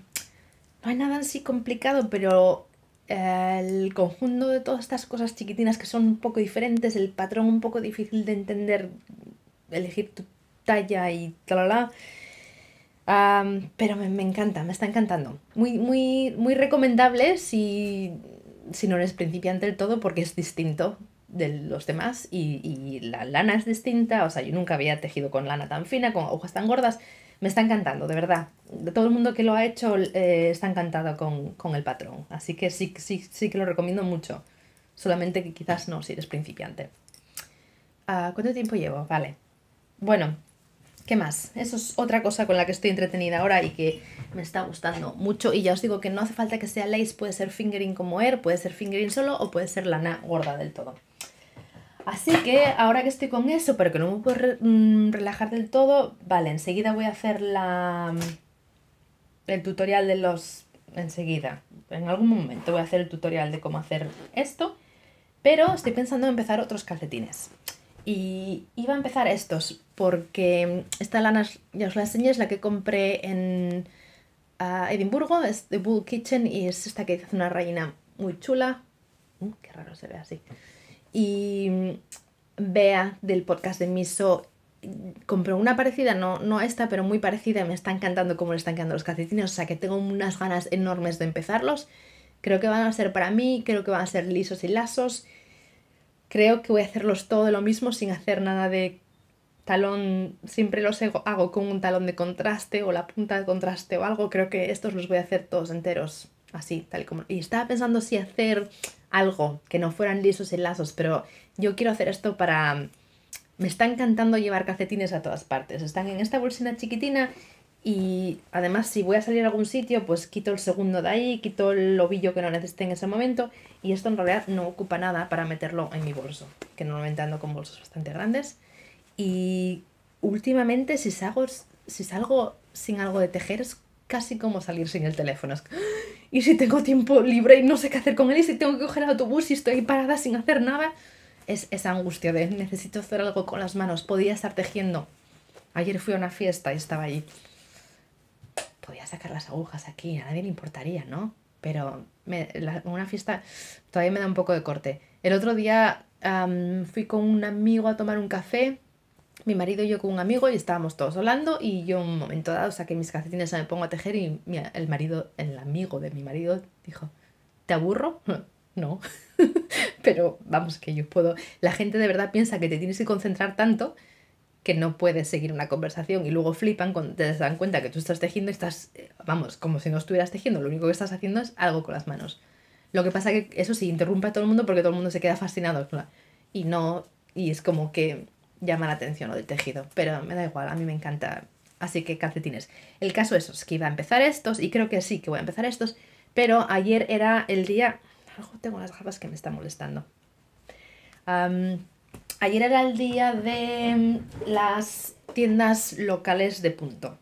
no hay nada así complicado, pero el conjunto de todas estas cosas chiquitinas que son un poco diferentes, el patrón un poco difícil de entender, elegir tu talla y talala, pero me, encanta, me está encantando. Muy, muy, muy recomendable si, si no eres principiante del todo porque es distinto de los demás y, y la lana es distinta, o sea, yo nunca había tejido con lana tan fina, con agujas tan gordas, me está encantando, de verdad. De todo el mundo que lo ha hecho eh, está encantado con, el patrón. Así que sí, sí, sí que lo recomiendo mucho. Solamente que quizás no si eres principiante. Ah, ¿Cuánto tiempo llevo? Vale. Bueno, ¿qué más? Eso es otra cosa con la que estoy entretenida ahora y que me está gustando mucho. Y ya os digo que no hace falta que sea lace, puede ser fingering como air, er, puede ser fingering solo o puede ser lana gorda del todo. Así que ahora que estoy con eso, pero que no me puedo mm, relajar del todo, vale, enseguida voy a hacer la, mm, el tutorial de los... Enseguida, en algún momento voy a hacer el tutorial de cómo hacer esto, pero estoy pensando en empezar otros calcetines. Y iba a empezar estos, porque mm, esta lana, ya os la enseñé, es la que compré en Edimburgo, es de Bull Kitchen y es esta que hace una reina muy chula. qué raro se ve así. Y vea mm, del podcast de Miso compró una parecida, no, no esta, pero muy parecida me están encantando cómo le están quedando los calcetines, o sea que tengo unas ganas enormes de empezarlos. Creo que van a ser para mí, creo que van a ser lisos y lasos. Creo que voy a hacerlos todo lo mismo sin hacer nada de talón, siempre los hago con un talón de contraste o la punta de contraste o algo, creo que estos los voy a hacer todos enteros, así, tal y como... Y estaba pensando si hacer algo, que no fueran lisos y lazos, pero yo quiero hacer esto para... Me está encantando llevar calcetines a todas partes. Están en esta bolsina chiquitina y además si voy a salir a algún sitio, pues quito el segundo de ahí, quito el ovillo que no necesite en ese momento y esto en realidad no ocupa nada para meterlo en mi bolso, que normalmente ando con bolsos bastante grandes. Y últimamente si salgo, si salgo sin algo de tejer es casi como salir sin el teléfono. ¡ah! y si tengo tiempo libre y no sé qué hacer con él y si tengo que coger el autobús y estoy parada sin hacer nada, es esa angustia de necesito hacer algo con las manos, podía estar tejiendo. Ayer fui a una fiesta y estaba allí. Podía sacar las agujas aquí, a nadie le importaría, ¿no? Pero una fiesta todavía me da un poco de corte. El otro día fui con un amigo a tomar un café mi marido y yo con un amigo y estábamos todos hablando y yo en un momento dado saqué mis calcetines y me pongo a tejer y el marido, el amigo de mi marido dijo, ¿te aburro? *laughs* No, *laughs* pero vamos que yo puedo, la gente de verdad piensa que te tienes que concentrar tanto que no puedes seguir una conversación y luego flipan cuando te dan cuenta que tú estás tejiendo y estás, eh, vamos, como si no estuvieras tejiendo, lo único que estás haciendo es algo con las manos. Lo que pasa que eso sí, interrumpe a todo el mundo porque todo el mundo se queda fascinado. Y no, y es como que llama la atención lo del tejido, pero me da igual, a mí me encanta. Así que calcetines. El caso es, que iba a empezar estos y creo que sí que voy a empezar estos, pero ayer era el día... tengo las gafas que me están molestando. ayer era el día de mm, las tiendas locales de punto.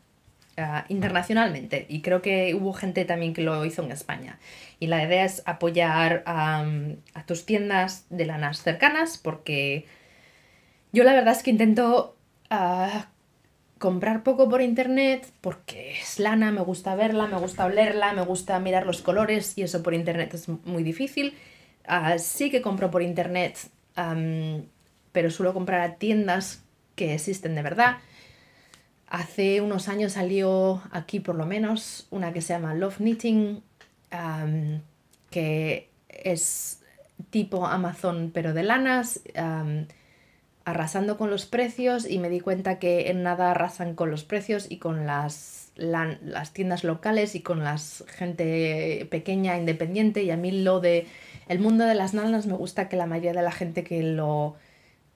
Ah, internacionalmente y creo que hubo gente también que lo hizo en España. Y la idea es apoyar a tus tiendas de lanas cercanas porque yo la verdad es que intento ah, comprar poco por internet porque es lana, me gusta verla, me gusta olerla, me gusta mirar los colores y eso por internet es muy difícil. así ah, sí que compro por internet, pero suelo comprar a tiendas que existen de verdad. Hace unos años salió aquí por lo menos una que se llama Love Knitting, que es tipo Amazon pero de lanas arrasando con los precios y me di cuenta que en nada arrasan con los precios y con las, las tiendas locales y con la gente pequeña, independiente. Y a mí lo de el mundo de las nanas me gusta que la mayoría de la gente que lo...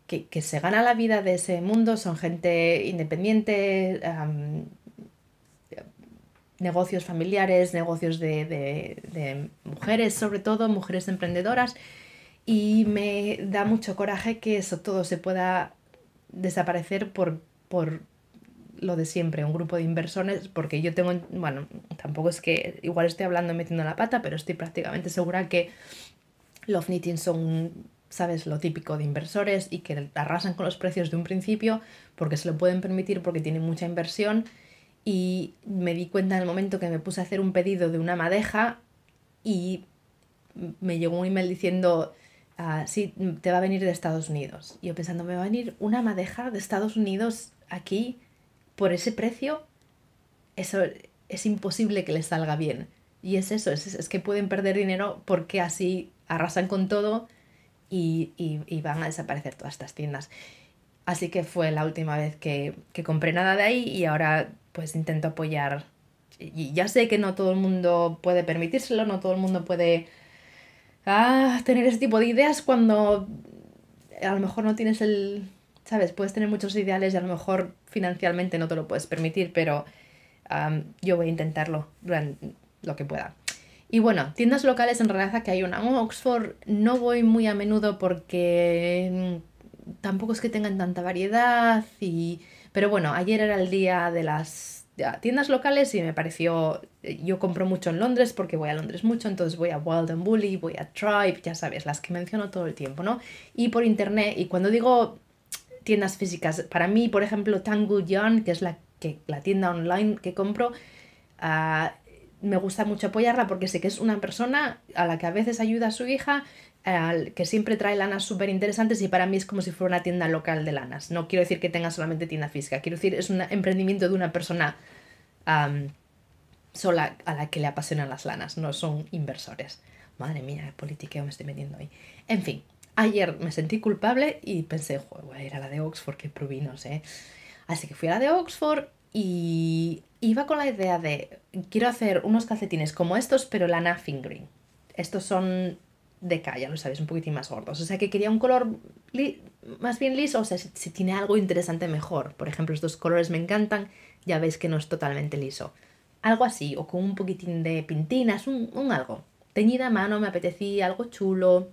Que, se gana la vida de ese mundo son gente independiente, negocios familiares, negocios de mujeres, sobre todo mujeres emprendedoras, y me da mucho coraje que eso todo se pueda desaparecer por, por lo de siempre, un grupo de inversores, porque yo tengo, bueno, tampoco es que igual estoy hablando metiendo la pata, pero estoy prácticamente segura que los knitting son, sabes, lo típico de inversores y que arrasan con los precios de un principio porque se lo pueden permitir porque tienen mucha inversión y me di cuenta en el momento que me puse a hacer un pedido de una madeja y me llegó un email diciendo sí, te va a venir de Estados Unidos. Yo pensando, me va a venir una madeja de Estados Unidos aquí por ese precio. Eso es imposible que les salga bien. Y es eso, es, que pueden perder dinero porque así arrasan con todo y, van a desaparecer todas estas tiendas. Así que fue la última vez que, que compré nada de ahí y ahora pues intento apoyar. Y ya sé que no todo el mundo puede permitírselo, no todo el mundo puede ah, tener ese tipo de ideas cuando a lo mejor no tienes el, ¿sabes? Puedes tener muchos ideales y a lo mejor financialmente no te lo puedes permitir, pero yo voy a intentarlo durante lo que pueda. Y bueno, tiendas locales en realidad que hay una. Oxford no voy muy a menudo porque mm, tampoco es que tengan tanta variedad y... Pero bueno, ayer era el día de las tiendas locales y me pareció, eh, yo compro mucho en Londres porque voy a Londres mucho, entonces voy a Wild and Bully, voy a Tribe, ya sabes, las que menciono todo el tiempo, ¿no? Y por internet, y cuando digo tiendas físicas, para mí, por ejemplo, Tango Yarn, que es la, que, la tienda online que compro, ah, me gusta mucho apoyarla porque sé que es una persona a la que a veces ayuda a su hija, que siempre trae lanas súper interesantes y para mí es como si fuera una tienda local de lanas. No quiero decir que tenga solamente tienda física, quiero decir es un emprendimiento de una persona sola a la que le apasionan las lanas, no son inversores. Madre mía, qué politiqueo me estoy metiendo hoy. En fin, ayer me sentí culpable y pensé, Joder, voy a ir a la de Oxford, que no sé. Así que fui a la de Oxford y iba con la idea de, quiero hacer unos calcetines como estos, pero lana fingreen Estos son de calla, lo sabéis Un poquitín más gordos. O sea que quería un color más bien liso, o sea, si, tiene algo interesante mejor. Por ejemplo, estos colores me encantan, ya veis que no es totalmente liso. Algo así, o con un poquitín de pintinas, un, algo. Teñida a mano me apetecía, algo chulo,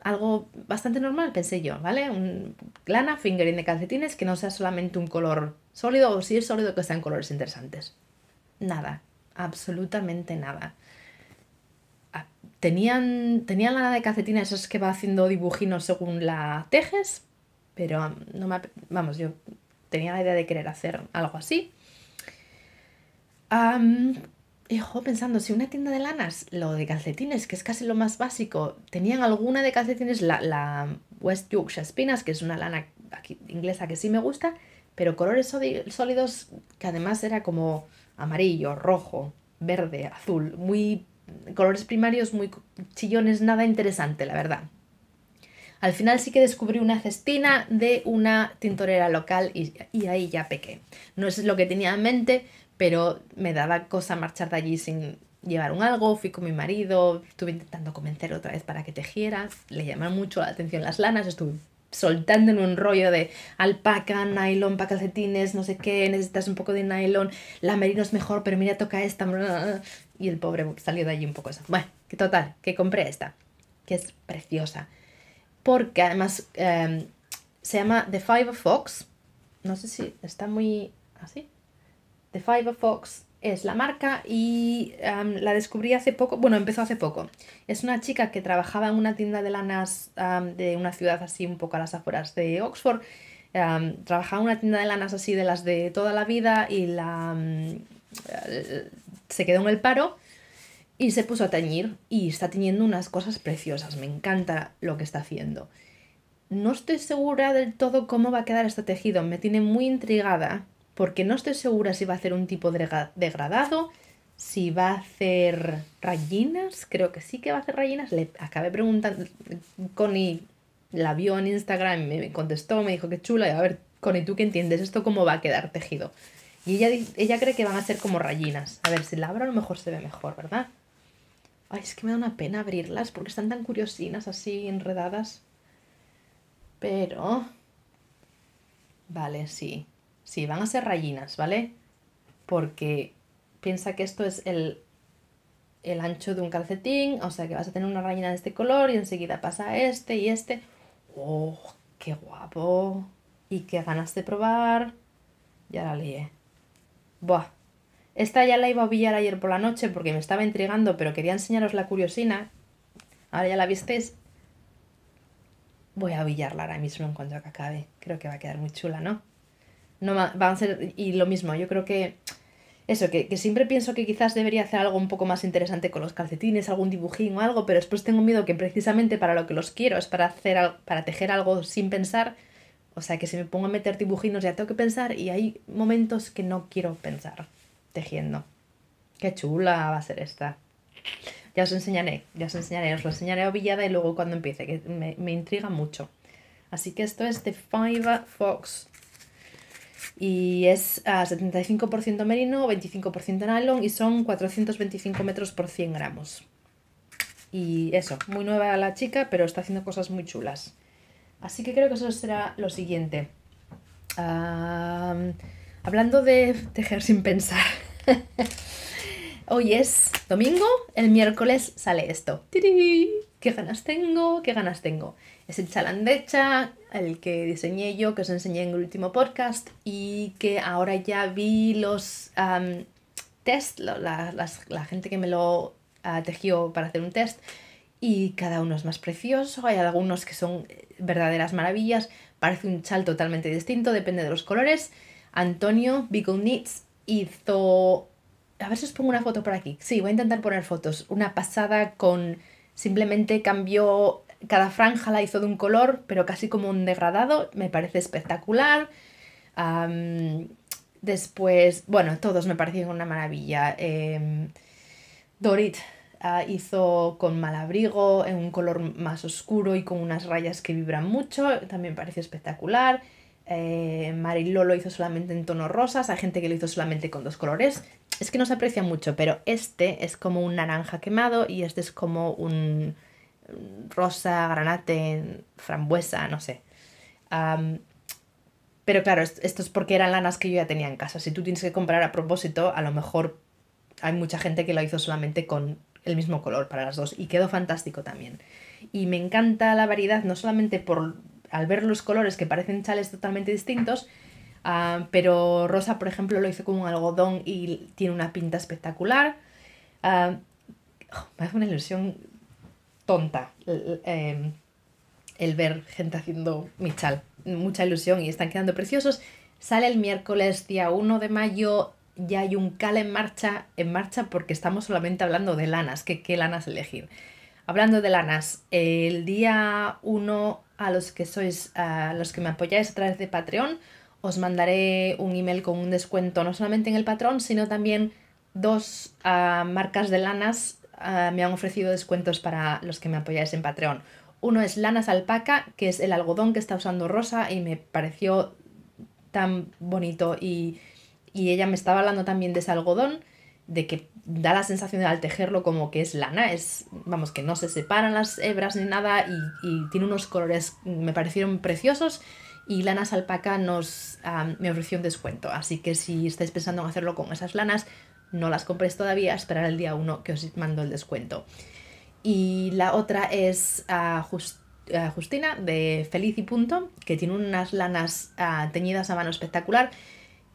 algo bastante normal, pensé yo, ¿vale? Un lana, fingering de calcetines que no sea solamente un color sólido o si es sólido que sean colores interesantes. Nada, absolutamente nada. Tenían, lana de eso es que va haciendo dibujinos según la tejes, pero no me, vamos, yo tenía la idea de querer hacer algo así. Um, pensando, si una tienda de lanas, lo de calcetines, que es casi lo más básico, tenían alguna de calcetines, la, West Yorkshire Spinas, que es una lana inglesa que sí me gusta, pero colores sólidos que además era como amarillo, rojo, verde, azul, muy colores primarios muy chillones, nada interesante, la verdad. Al final sí que descubrí una cestina de una tintorera local y, ahí ya pequé. No es lo que tenía en mente, pero me daba cosa marchar de allí sin llevar un algo, fui con mi marido, estuve intentando convencer otra vez para que tejiera, le llaman mucho la atención las lanas, estuve soltando en un rollo de alpaca, nylon, para calcetines, no sé qué, necesitas un poco de nylon, la merino es mejor, pero mira, toca esta, y el pobre salió de allí un poco esa. Bueno, que total, que compré esta, que es preciosa. Porque además em, se llama The Five of Fox. No sé si está muy así. The Five of Fox es la marca y em, la descubrí hace poco, bueno, empezó hace poco. Es una chica que trabajaba en una tienda de lanas em, de una ciudad así un poco a las afueras de Oxford. trabajaba en una tienda de lanas así de las de toda la vida y la, se quedó en el paro y se puso a teñir y está teñiendo unas cosas preciosas. Me encanta lo que está haciendo. No estoy segura del todo cómo va a quedar este tejido. Me tiene muy intrigada porque no estoy segura si va a hacer un tipo degradado, si va a hacer rayinas. Creo que sí que va a hacer rayinas. Le acabé preguntando. Connie la vio en Instagram, me contestó, me dijo que chula. Y a ver, Connie, ¿tú qué entiendes? ¿Esto cómo va a quedar tejido? Y ella, cree que van a ser como rayinas. A ver, si la abro a lo mejor se ve mejor, ¿verdad? Ay, es que me da una pena abrirlas porque están tan curiosinas, así enredadas. Pero... Vale, sí. Sí, van a ser rayinas, ¿vale? Porque piensa que esto es el, el ancho de un calcetín, o sea que vas a tener una rayina de este color y enseguida pasa este y este. ¡Oh, qué guapo! Y qué ganas de probar. Ya la lié. Buah. Esta ya la iba a billar ayer por la noche porque me estaba entregando pero quería enseñaros la curiosina. Ahora ya la visteis. Voy a billarla ahora mismo en cuanto acabe. Creo que va a quedar muy chula, ¿no? No van a ser. Y lo mismo, yo creo que. Eso, que, siempre pienso que quizás debería hacer algo un poco más interesante con los calcetines, algún dibujín o algo, pero después tengo miedo que precisamente para lo que los quiero es para hacer para tejer algo sin pensar, o sea, que si me pongo a meter dibujinos ya tengo que pensar y hay momentos que no quiero pensar tejiendo. Qué chula va a ser esta. Ya os enseñaré, ya os enseñaré, os lo enseñaré ovillada y luego cuando empiece, que me, me intriga mucho. Así que esto es de Five Fox. Y es a 75% merino, 25% nylon y son 425 metros por 100 gramos. Y eso, muy nueva la chica, pero está haciendo cosas muy chulas. Así que creo que eso será lo siguiente. hablando de tejer sin pensar. *laughs* Hoy es domingo, el miércoles sale esto. ¿Qué ganas tengo? ¿Qué ganas tengo? Es el chalandecha, el que diseñé yo, que os enseñé en el último podcast y que ahora ya vi los test, la, gente que me lo ah, tejió para hacer un test, y cada uno es más precioso, hay algunos que son eh, verdaderas maravillas, parece un chal totalmente distinto, depende de los colores. Antonio Bigonitz hizo... A ver si os pongo una foto por aquí. Sí, voy a intentar poner fotos. Una pasada con... Simplemente cambió... Cada franja la hizo de un color, pero casi como un degradado. Me parece espectacular. después, bueno, todos me parecieron una maravilla. Em, Dorit Ah, hizo con mal abrigo, en un color más oscuro y con unas rayas que vibran mucho, también parece espectacular. Eh, lo hizo solamente en tonos rosas, hay gente que lo hizo solamente con dos colores. Es que no se aprecia mucho, pero este es como un naranja quemado y este es como un rosa, granate, frambuesa, no sé. pero claro, esto es porque eran lanas que yo ya tenía en casa. Si tú tienes que comprar a propósito, a lo mejor hay mucha gente que lo hizo solamente con el mismo color para las dos y quedó fantástico también. Y me encanta la variedad, no solamente por al ver los colores que parecen chales totalmente distintos, ah, pero Rosa, por ejemplo, lo hizo con un algodón y tiene una pinta espectacular. Ah, oh, me hace una ilusión tonta em, el ver gente haciendo mi chal. Mucha ilusión y están quedando preciosos. Sale el miércoles día 1 de mayo ya hay un cal en marcha, en marcha porque estamos solamente hablando de lanas, que qué lanas elegir. Hablando de lanas, el día 1 a los que sois, a los que me apoyáis a través de Patreon, os mandaré un email con un descuento no solamente en el patrón, sino también dos ah, marcas de lanas ah, me han ofrecido descuentos para los que me apoyáis en Patreon. Uno es Lanas Alpaca, que es el algodón que está usando Rosa y me pareció tan bonito y, y ella me estaba hablando también de ese algodón, de que da la sensación de al tejerlo como que es lana, es, vamos, que no se separan las hebras ni nada y, tiene unos colores, me parecieron preciosos y Lanas Alpaca nos, me ofreció un descuento, así que si estáis pensando en hacerlo con esas lanas, no las compréis todavía, esperar el día 1 que os mando el descuento. Y la otra es a ah, ah, Justina de Feliz y Punto, que tiene unas lanas ah, teñidas a mano espectacular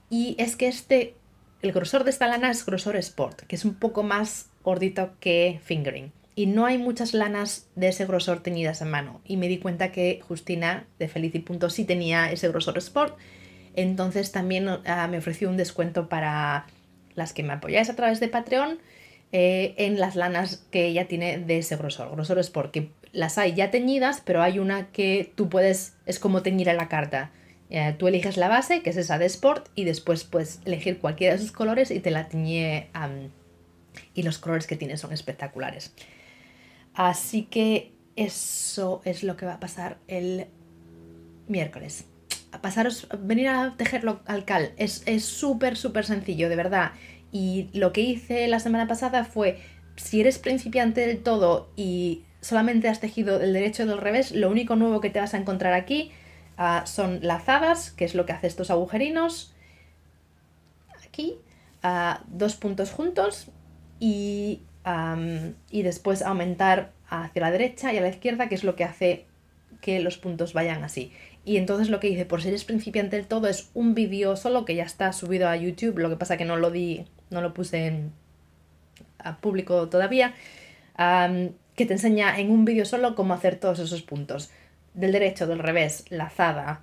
y es que este, el grosor de esta lana es grosor sport, que es un poco más gordito que fingering. Y no hay muchas lanas de ese grosor teñidas en mano. Y me di cuenta que Justina de Felici Punto sí tenía ese grosor sport. Entonces también ah, me ofreció un descuento para las que me apoyáis a través de Patreon eh, en las lanas que ella tiene de ese grosor. Grosor sport, que las hay ya teñidas, pero hay una que tú puedes, es como teñir a la carta. Eh, tú eliges la base, que es esa de Sport, y después puedes elegir cualquiera de sus colores y te la tiñe. y los colores que tiene son espectaculares. Así que eso es lo que va a pasar el miércoles. A pasaros, venir a tejerlo al cal. Es súper, súper sencillo, de verdad. Y lo que hice la semana pasada fue, si eres principiante del todo y solamente has tejido el derecho del revés, lo único nuevo que te vas a encontrar aquí Ah, son lazadas, que es lo que hace estos agujerinos. Aquí, ah, dos puntos juntos y, después aumentar hacia la derecha y a la izquierda, que es lo que hace que los puntos vayan así. Y entonces lo que hice, por si eres principiante del todo, es un vídeo solo que ya está subido a YouTube, lo que pasa que no lo di, no lo puse en, a público todavía, que te enseña en un vídeo solo cómo hacer todos esos puntos del derecho, del revés, lazada,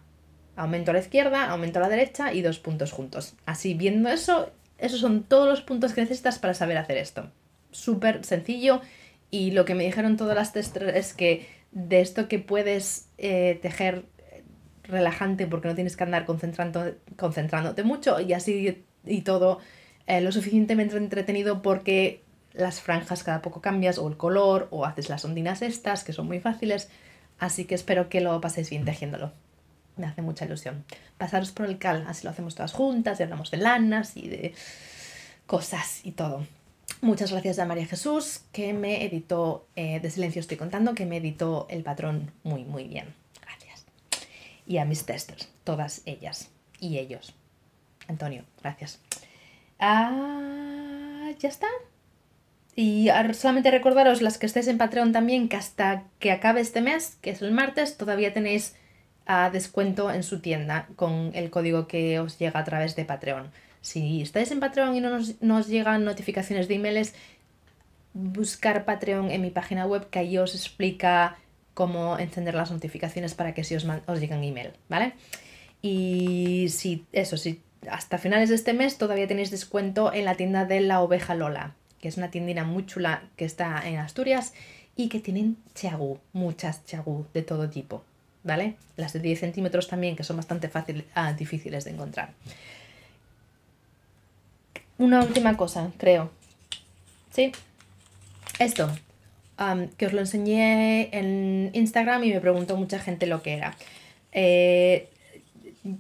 aumento a la izquierda, aumento a la derecha y dos puntos juntos. Así, viendo eso, esos son todos los puntos que necesitas para saber hacer esto. Súper sencillo y lo que me dijeron todas las testers es que de esto que puedes eh, tejer eh, relajante porque no tienes que andar concentrando, concentrándote mucho y así y todo eh, lo suficientemente entretenido porque las franjas cada poco cambias o el color o haces las ondinas estas que son muy fáciles. Así que espero que lo paséis bien tejiéndolo. Me hace mucha ilusión. Pasaros por el cal, así lo hacemos todas juntas y hablamos de lanas y de cosas y todo. Muchas gracias a María Jesús, que me editó, eh, de silencio estoy contando, que me editó el patrón muy, muy bien. Gracias. Y a mis testers, todas ellas y ellos. Antonio, gracias. Ah, ¿Ya está? Y solamente recordaros las que estéis en Patreon también que hasta que acabe este mes, que es el martes, todavía tenéis ah, descuento en su tienda con el código que os llega a través de Patreon. Si estáis en Patreon y no nos, os llegan notificaciones de emails, buscar Patreon en mi página web que ahí os explica cómo encender las notificaciones para que si os, os llegan email, ¿vale? Y si eso, si hasta finales de este mes todavía tenéis descuento en la tienda de la oveja Lola, que es una tiendina muy chula que está en Asturias y que tienen chagú, muchas chagú de todo tipo, ¿vale? Las de 10 centímetros también, que son bastante ah, difíciles de encontrar. Una última cosa, creo. ¿Sí? Esto, que os lo enseñé en Instagram y me preguntó mucha gente lo que era. Eh,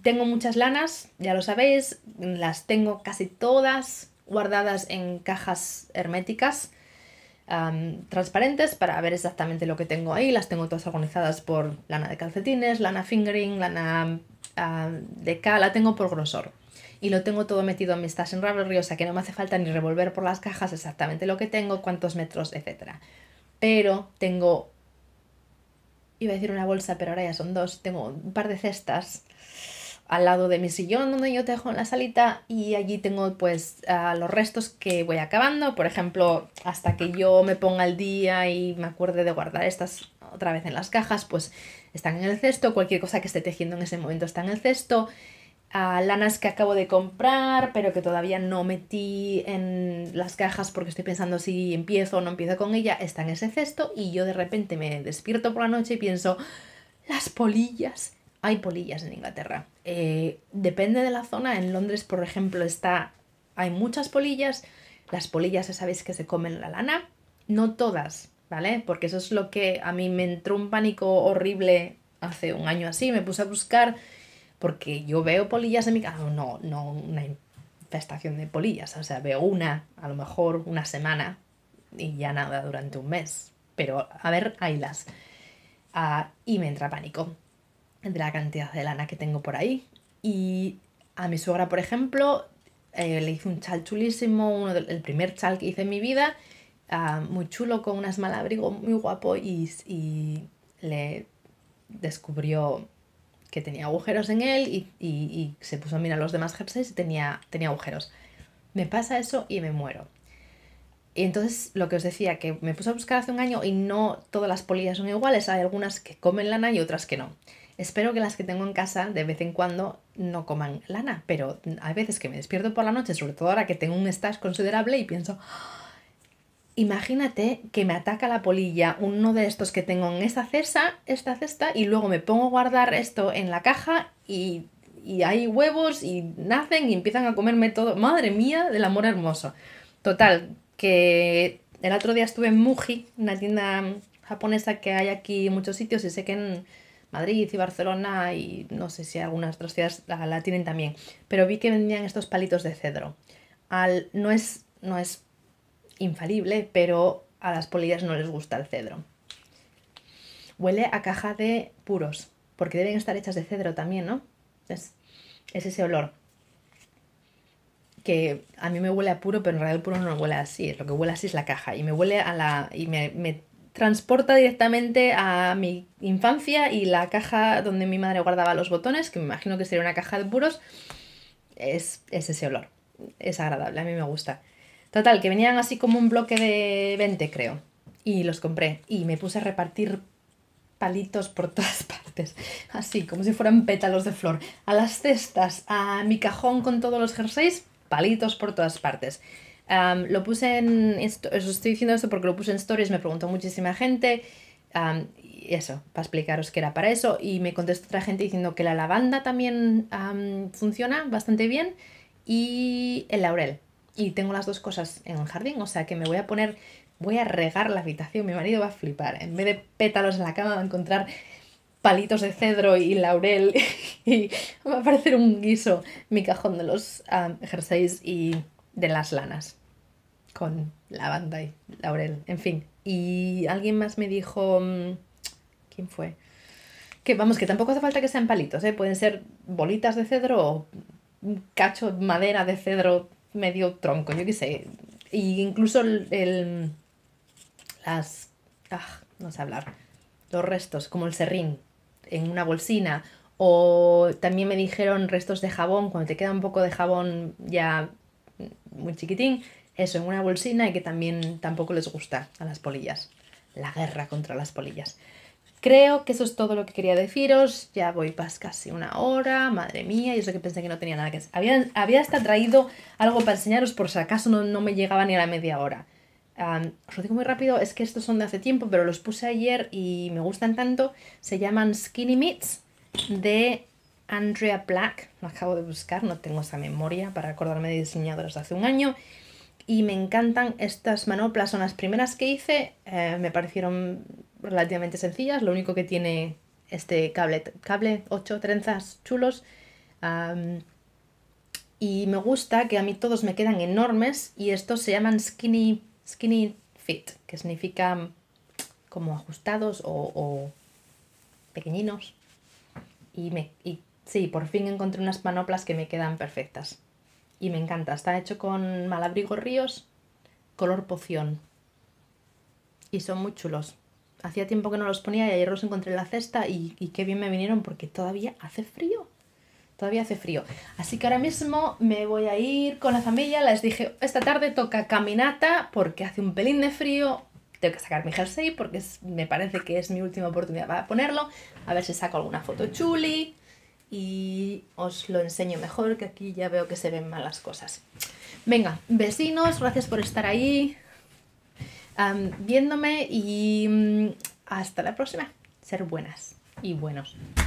tengo muchas lanas, ya lo sabéis, las tengo casi todas guardadas en cajas herméticas transparentes para ver exactamente lo que tengo ahí. Las tengo todas organizadas por lana de calcetines, lana fingering, lana de K, la tengo por grosor. Y lo tengo todo metido en mi stash en Ravelry, o sea que no me hace falta ni revolver por las cajas exactamente lo que tengo, cuántos metros, etc. Pero tengo, iba a decir una bolsa, pero ahora ya son dos, tengo un par de cestas al lado de mi sillón donde yo dejo en la salita y allí tengo pues los restos que voy acabando, por ejemplo, hasta que yo me ponga el día y me acuerde de guardar estas otra vez en las cajas, pues están en el cesto, cualquier cosa que esté tejiendo en ese momento está en el cesto, ah, lanas que acabo de comprar pero que todavía no metí en las cajas porque estoy pensando si empiezo o no empiezo con ella, está en ese cesto y yo de repente me despierto por la noche y pienso, las polillas hay polillas en Inglaterra. Eh, depende de la zona. En Londres, por ejemplo, está, hay muchas polillas. Las polillas ya sabéis que se comen la lana. No todas, ¿vale? Porque eso es lo que a mí me entró un pánico horrible hace un año así. Me puse a buscar porque yo veo polillas en mi casa. No, no una infestación de polillas. O sea, veo una, a lo mejor una semana y ya nada durante un mes. Pero a ver, haylas. Ah, y me entra pánico de la cantidad de lana que tengo por ahí. Y a mi suegra, por ejemplo, eh, le hice un chal chulísimo, uno el primer chal que hice en mi vida, ah, muy chulo, con unas malabrigo muy guapo y, le descubrió que tenía agujeros en él y, se puso a mirar los demás jerseys y tenía, tenía agujeros. Me pasa eso y me muero. Y entonces lo que os decía, que me puse a buscar hace un año y no todas las polillas son iguales, hay algunas que comen lana y otras que no. Espero que las que tengo en casa de vez en cuando no coman lana, pero hay veces que me despierto por la noche, sobre todo ahora que tengo un stash considerable y pienso, ah, imagínate que me ataca la polilla uno de estos que tengo en esta cesta, esta cesta y luego me pongo a guardar esto en la caja y, y hay huevos y nacen y empiezan a comerme todo. Madre mía del amor hermoso. Total, que el otro día estuve en Muji, una tienda japonesa que hay aquí en muchos sitios y sé que en Madrid y Barcelona y no sé si algunas otras ciudades la, tienen también, pero vi que vendían estos palitos de cedro. Al, no, es, no es infalible, pero a las polillas no les gusta el cedro. Huele a caja de puros, porque deben estar hechas de cedro también, ¿no? Es, ese olor. Que a mí me huele a puro, pero en realidad el puro no me huele así. Lo que huele así es la caja. Y me huele a la. y me transporta directamente a mi infancia y la caja donde mi madre guardaba los botones, que me imagino que sería una caja de puros, es, ese olor. Es agradable, a mí me gusta. Total, que venían así como un bloque de 20, creo. Y los compré. Y me puse a repartir palitos por *laughs* todas partes, así como si fueran pétalos de flor. A las cestas, a mi cajón con todos los jerseys, palitos por todas partes lo puse en. Esto, os estoy diciendo esto porque lo puse en stories, me preguntó muchísima gente. y eso, para explicaros que era para eso. Y me contestó otra gente diciendo que la lavanda también funciona bastante bien. Y el laurel. Y tengo las dos cosas en el jardín, o sea que me voy a poner. Voy a regar la habitación, mi marido va a flipar. En vez de pétalos en la cama, va a encontrar palitos de cedro y laurel. *laughs* y va a parecer un guiso mi cajón de los jerseys y de las lanas con lavanda y laurel, en fin. Y alguien más me dijo, mm, ¿quién fue? Que vamos, que tampoco hace falta que sean palitos, ¿eh? pueden ser bolitas de cedro o cacho de madera de cedro medio tronco, yo qué sé. Y incluso el, el las... Ah, no sé hablar. Los restos, como el serrín, en una bolsina. O también me dijeron restos de jabón, cuando te queda un poco de jabón ya muy chiquitín, eso en una bolsina y que también tampoco les gusta a las polillas. La guerra contra las polillas. Creo que eso es todo lo que quería deciros. Ya voy pas casi una hora. Madre mía, yo sé que pensé que no tenía nada que hacer. Había, hasta traído algo para enseñaros por si acaso no, me llegaba ni a la media hora. os lo digo muy rápido, es que estos son de hace tiempo, pero los puse ayer y me gustan tanto. Se llaman Skinny Meats de Andrea Black. No acabo de buscar, no tengo esa memoria para acordarme de diseñadoras de hace un año y me encantan estas manoplas. Son las primeras que hice, eh, me parecieron relativamente sencillas, lo único que tiene este cable, cable 8 trenzas chulos. y me gusta que a mí todos me quedan enormes y estos se llaman skinny, skinny fit, que significa como ajustados o, o pequeñinos. Y, me, y sí, por fin encontré unas manoplas que me quedan perfectas y me encanta. Está hecho con malabrigo ríos, color poción. Y son muy chulos. Hacía tiempo que no los ponía y ayer los encontré en la cesta y, qué bien me vinieron porque todavía hace frío. Todavía hace frío. Así que ahora mismo me voy a ir con la familia. Les dije, esta tarde toca caminata porque hace un pelín de frío. Tengo que sacar mi jersey porque me parece que es mi última oportunidad para ponerlo. A ver si saco alguna foto chuli y os lo enseño mejor, que aquí ya veo que se ven malas cosas. Venga, vecinos, gracias por estar ahí viéndome y mm, hasta la próxima. Ser buenas y buenos.